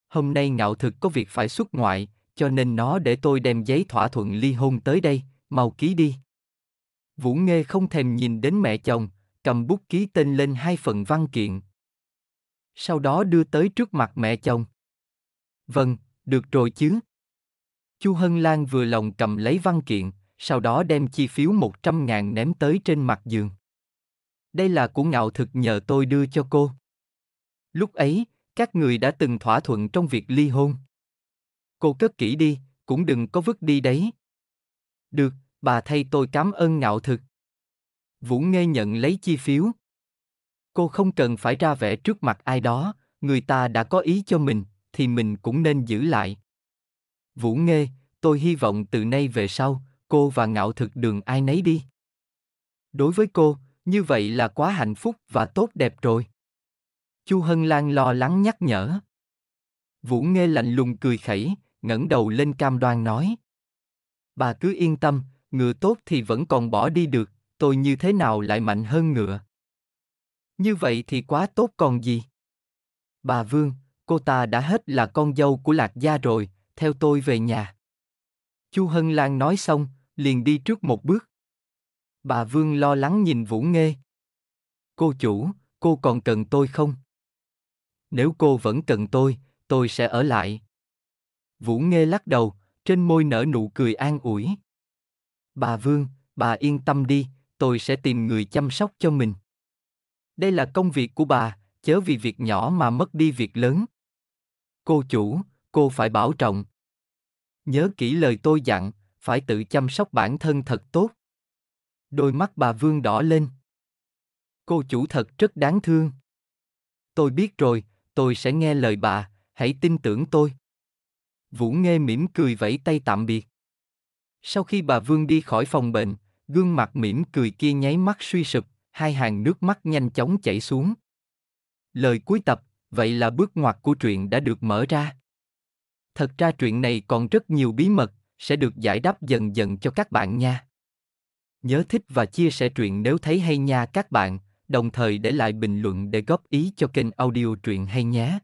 S1: Hôm nay ngạo thực có việc phải xuất ngoại, cho nên nó để tôi đem giấy thỏa thuận ly hôn tới đây, mau ký đi. Vũ Nghê không thèm nhìn đến mẹ chồng, cầm bút ký tên lên hai phần văn kiện. Sau đó đưa tới trước mặt mẹ chồng. Vâng, được rồi chứ. Chu Hân Lan vừa lòng cầm lấy văn kiện, sau đó đem chi phiếu 100 ngàn ném tới trên mặt giường. Đây là của ngạo thực nhờ tôi đưa cho cô. Lúc ấy, các người đã từng thỏa thuận trong việc ly hôn. Cô cất kỹ đi, cũng đừng có vứt đi đấy. Được, bà thay tôi cảm ơn ngạo thực. Vũ Nghê nhận lấy chi phiếu. Cô không cần phải ra vẻ trước mặt ai đó, người ta đã có ý cho mình, thì mình cũng nên giữ lại. Vũ Nghê, tôi hy vọng từ nay về sau, cô và ngạo thực đường ai nấy đi. Đối với cô, như vậy là quá hạnh phúc và tốt đẹp rồi. Chu Hân Lan lo lắng nhắc nhở. Vũ Nghê lạnh lùng cười khẩy, ngẩng đầu lên cam đoan nói. Bà cứ yên tâm, ngựa tốt thì vẫn còn bỏ đi được, tôi như thế nào lại mạnh hơn ngựa. Như vậy thì quá tốt còn gì. Bà Vương, cô ta đã hết là con dâu của Lạc Gia rồi, theo tôi về nhà. Chu Hân Lan nói xong, liền đi trước một bước. Bà Vương lo lắng nhìn Vũ Nghê. Cô chủ, cô còn cần tôi không? Nếu cô vẫn cần tôi, tôi sẽ ở lại. Vũ Nghê lắc đầu, trên môi nở nụ cười an ủi. Bà Vương, bà yên tâm đi, tôi sẽ tìm người chăm sóc cho mình. Đây là công việc của bà, chớ vì việc nhỏ mà mất đi việc lớn. Cô chủ, cô phải bảo trọng. Nhớ kỹ lời tôi dặn, phải tự chăm sóc bản thân thật tốt. Đôi mắt bà Vương đỏ lên. Cô chủ thật rất đáng thương. Tôi biết rồi, tôi sẽ nghe lời bà, hãy tin tưởng tôi. Vũ Nghê mỉm cười vẫy tay tạm biệt. Sau khi bà Vương đi khỏi phòng bệnh, gương mặt mỉm cười kia nháy mắt suy sụp, hai hàng nước mắt nhanh chóng chảy xuống. Lời cuối tập, vậy là bước ngoặt của truyện đã được mở ra thật ra chuyện này còn rất nhiều bí mật, sẽ được giải đáp dần dần cho các bạn nha. Nhớ thích và chia sẻ truyện nếu thấy hay nha các bạn, đồng thời để lại bình luận để góp ý cho kênh audio truyện hay nhé.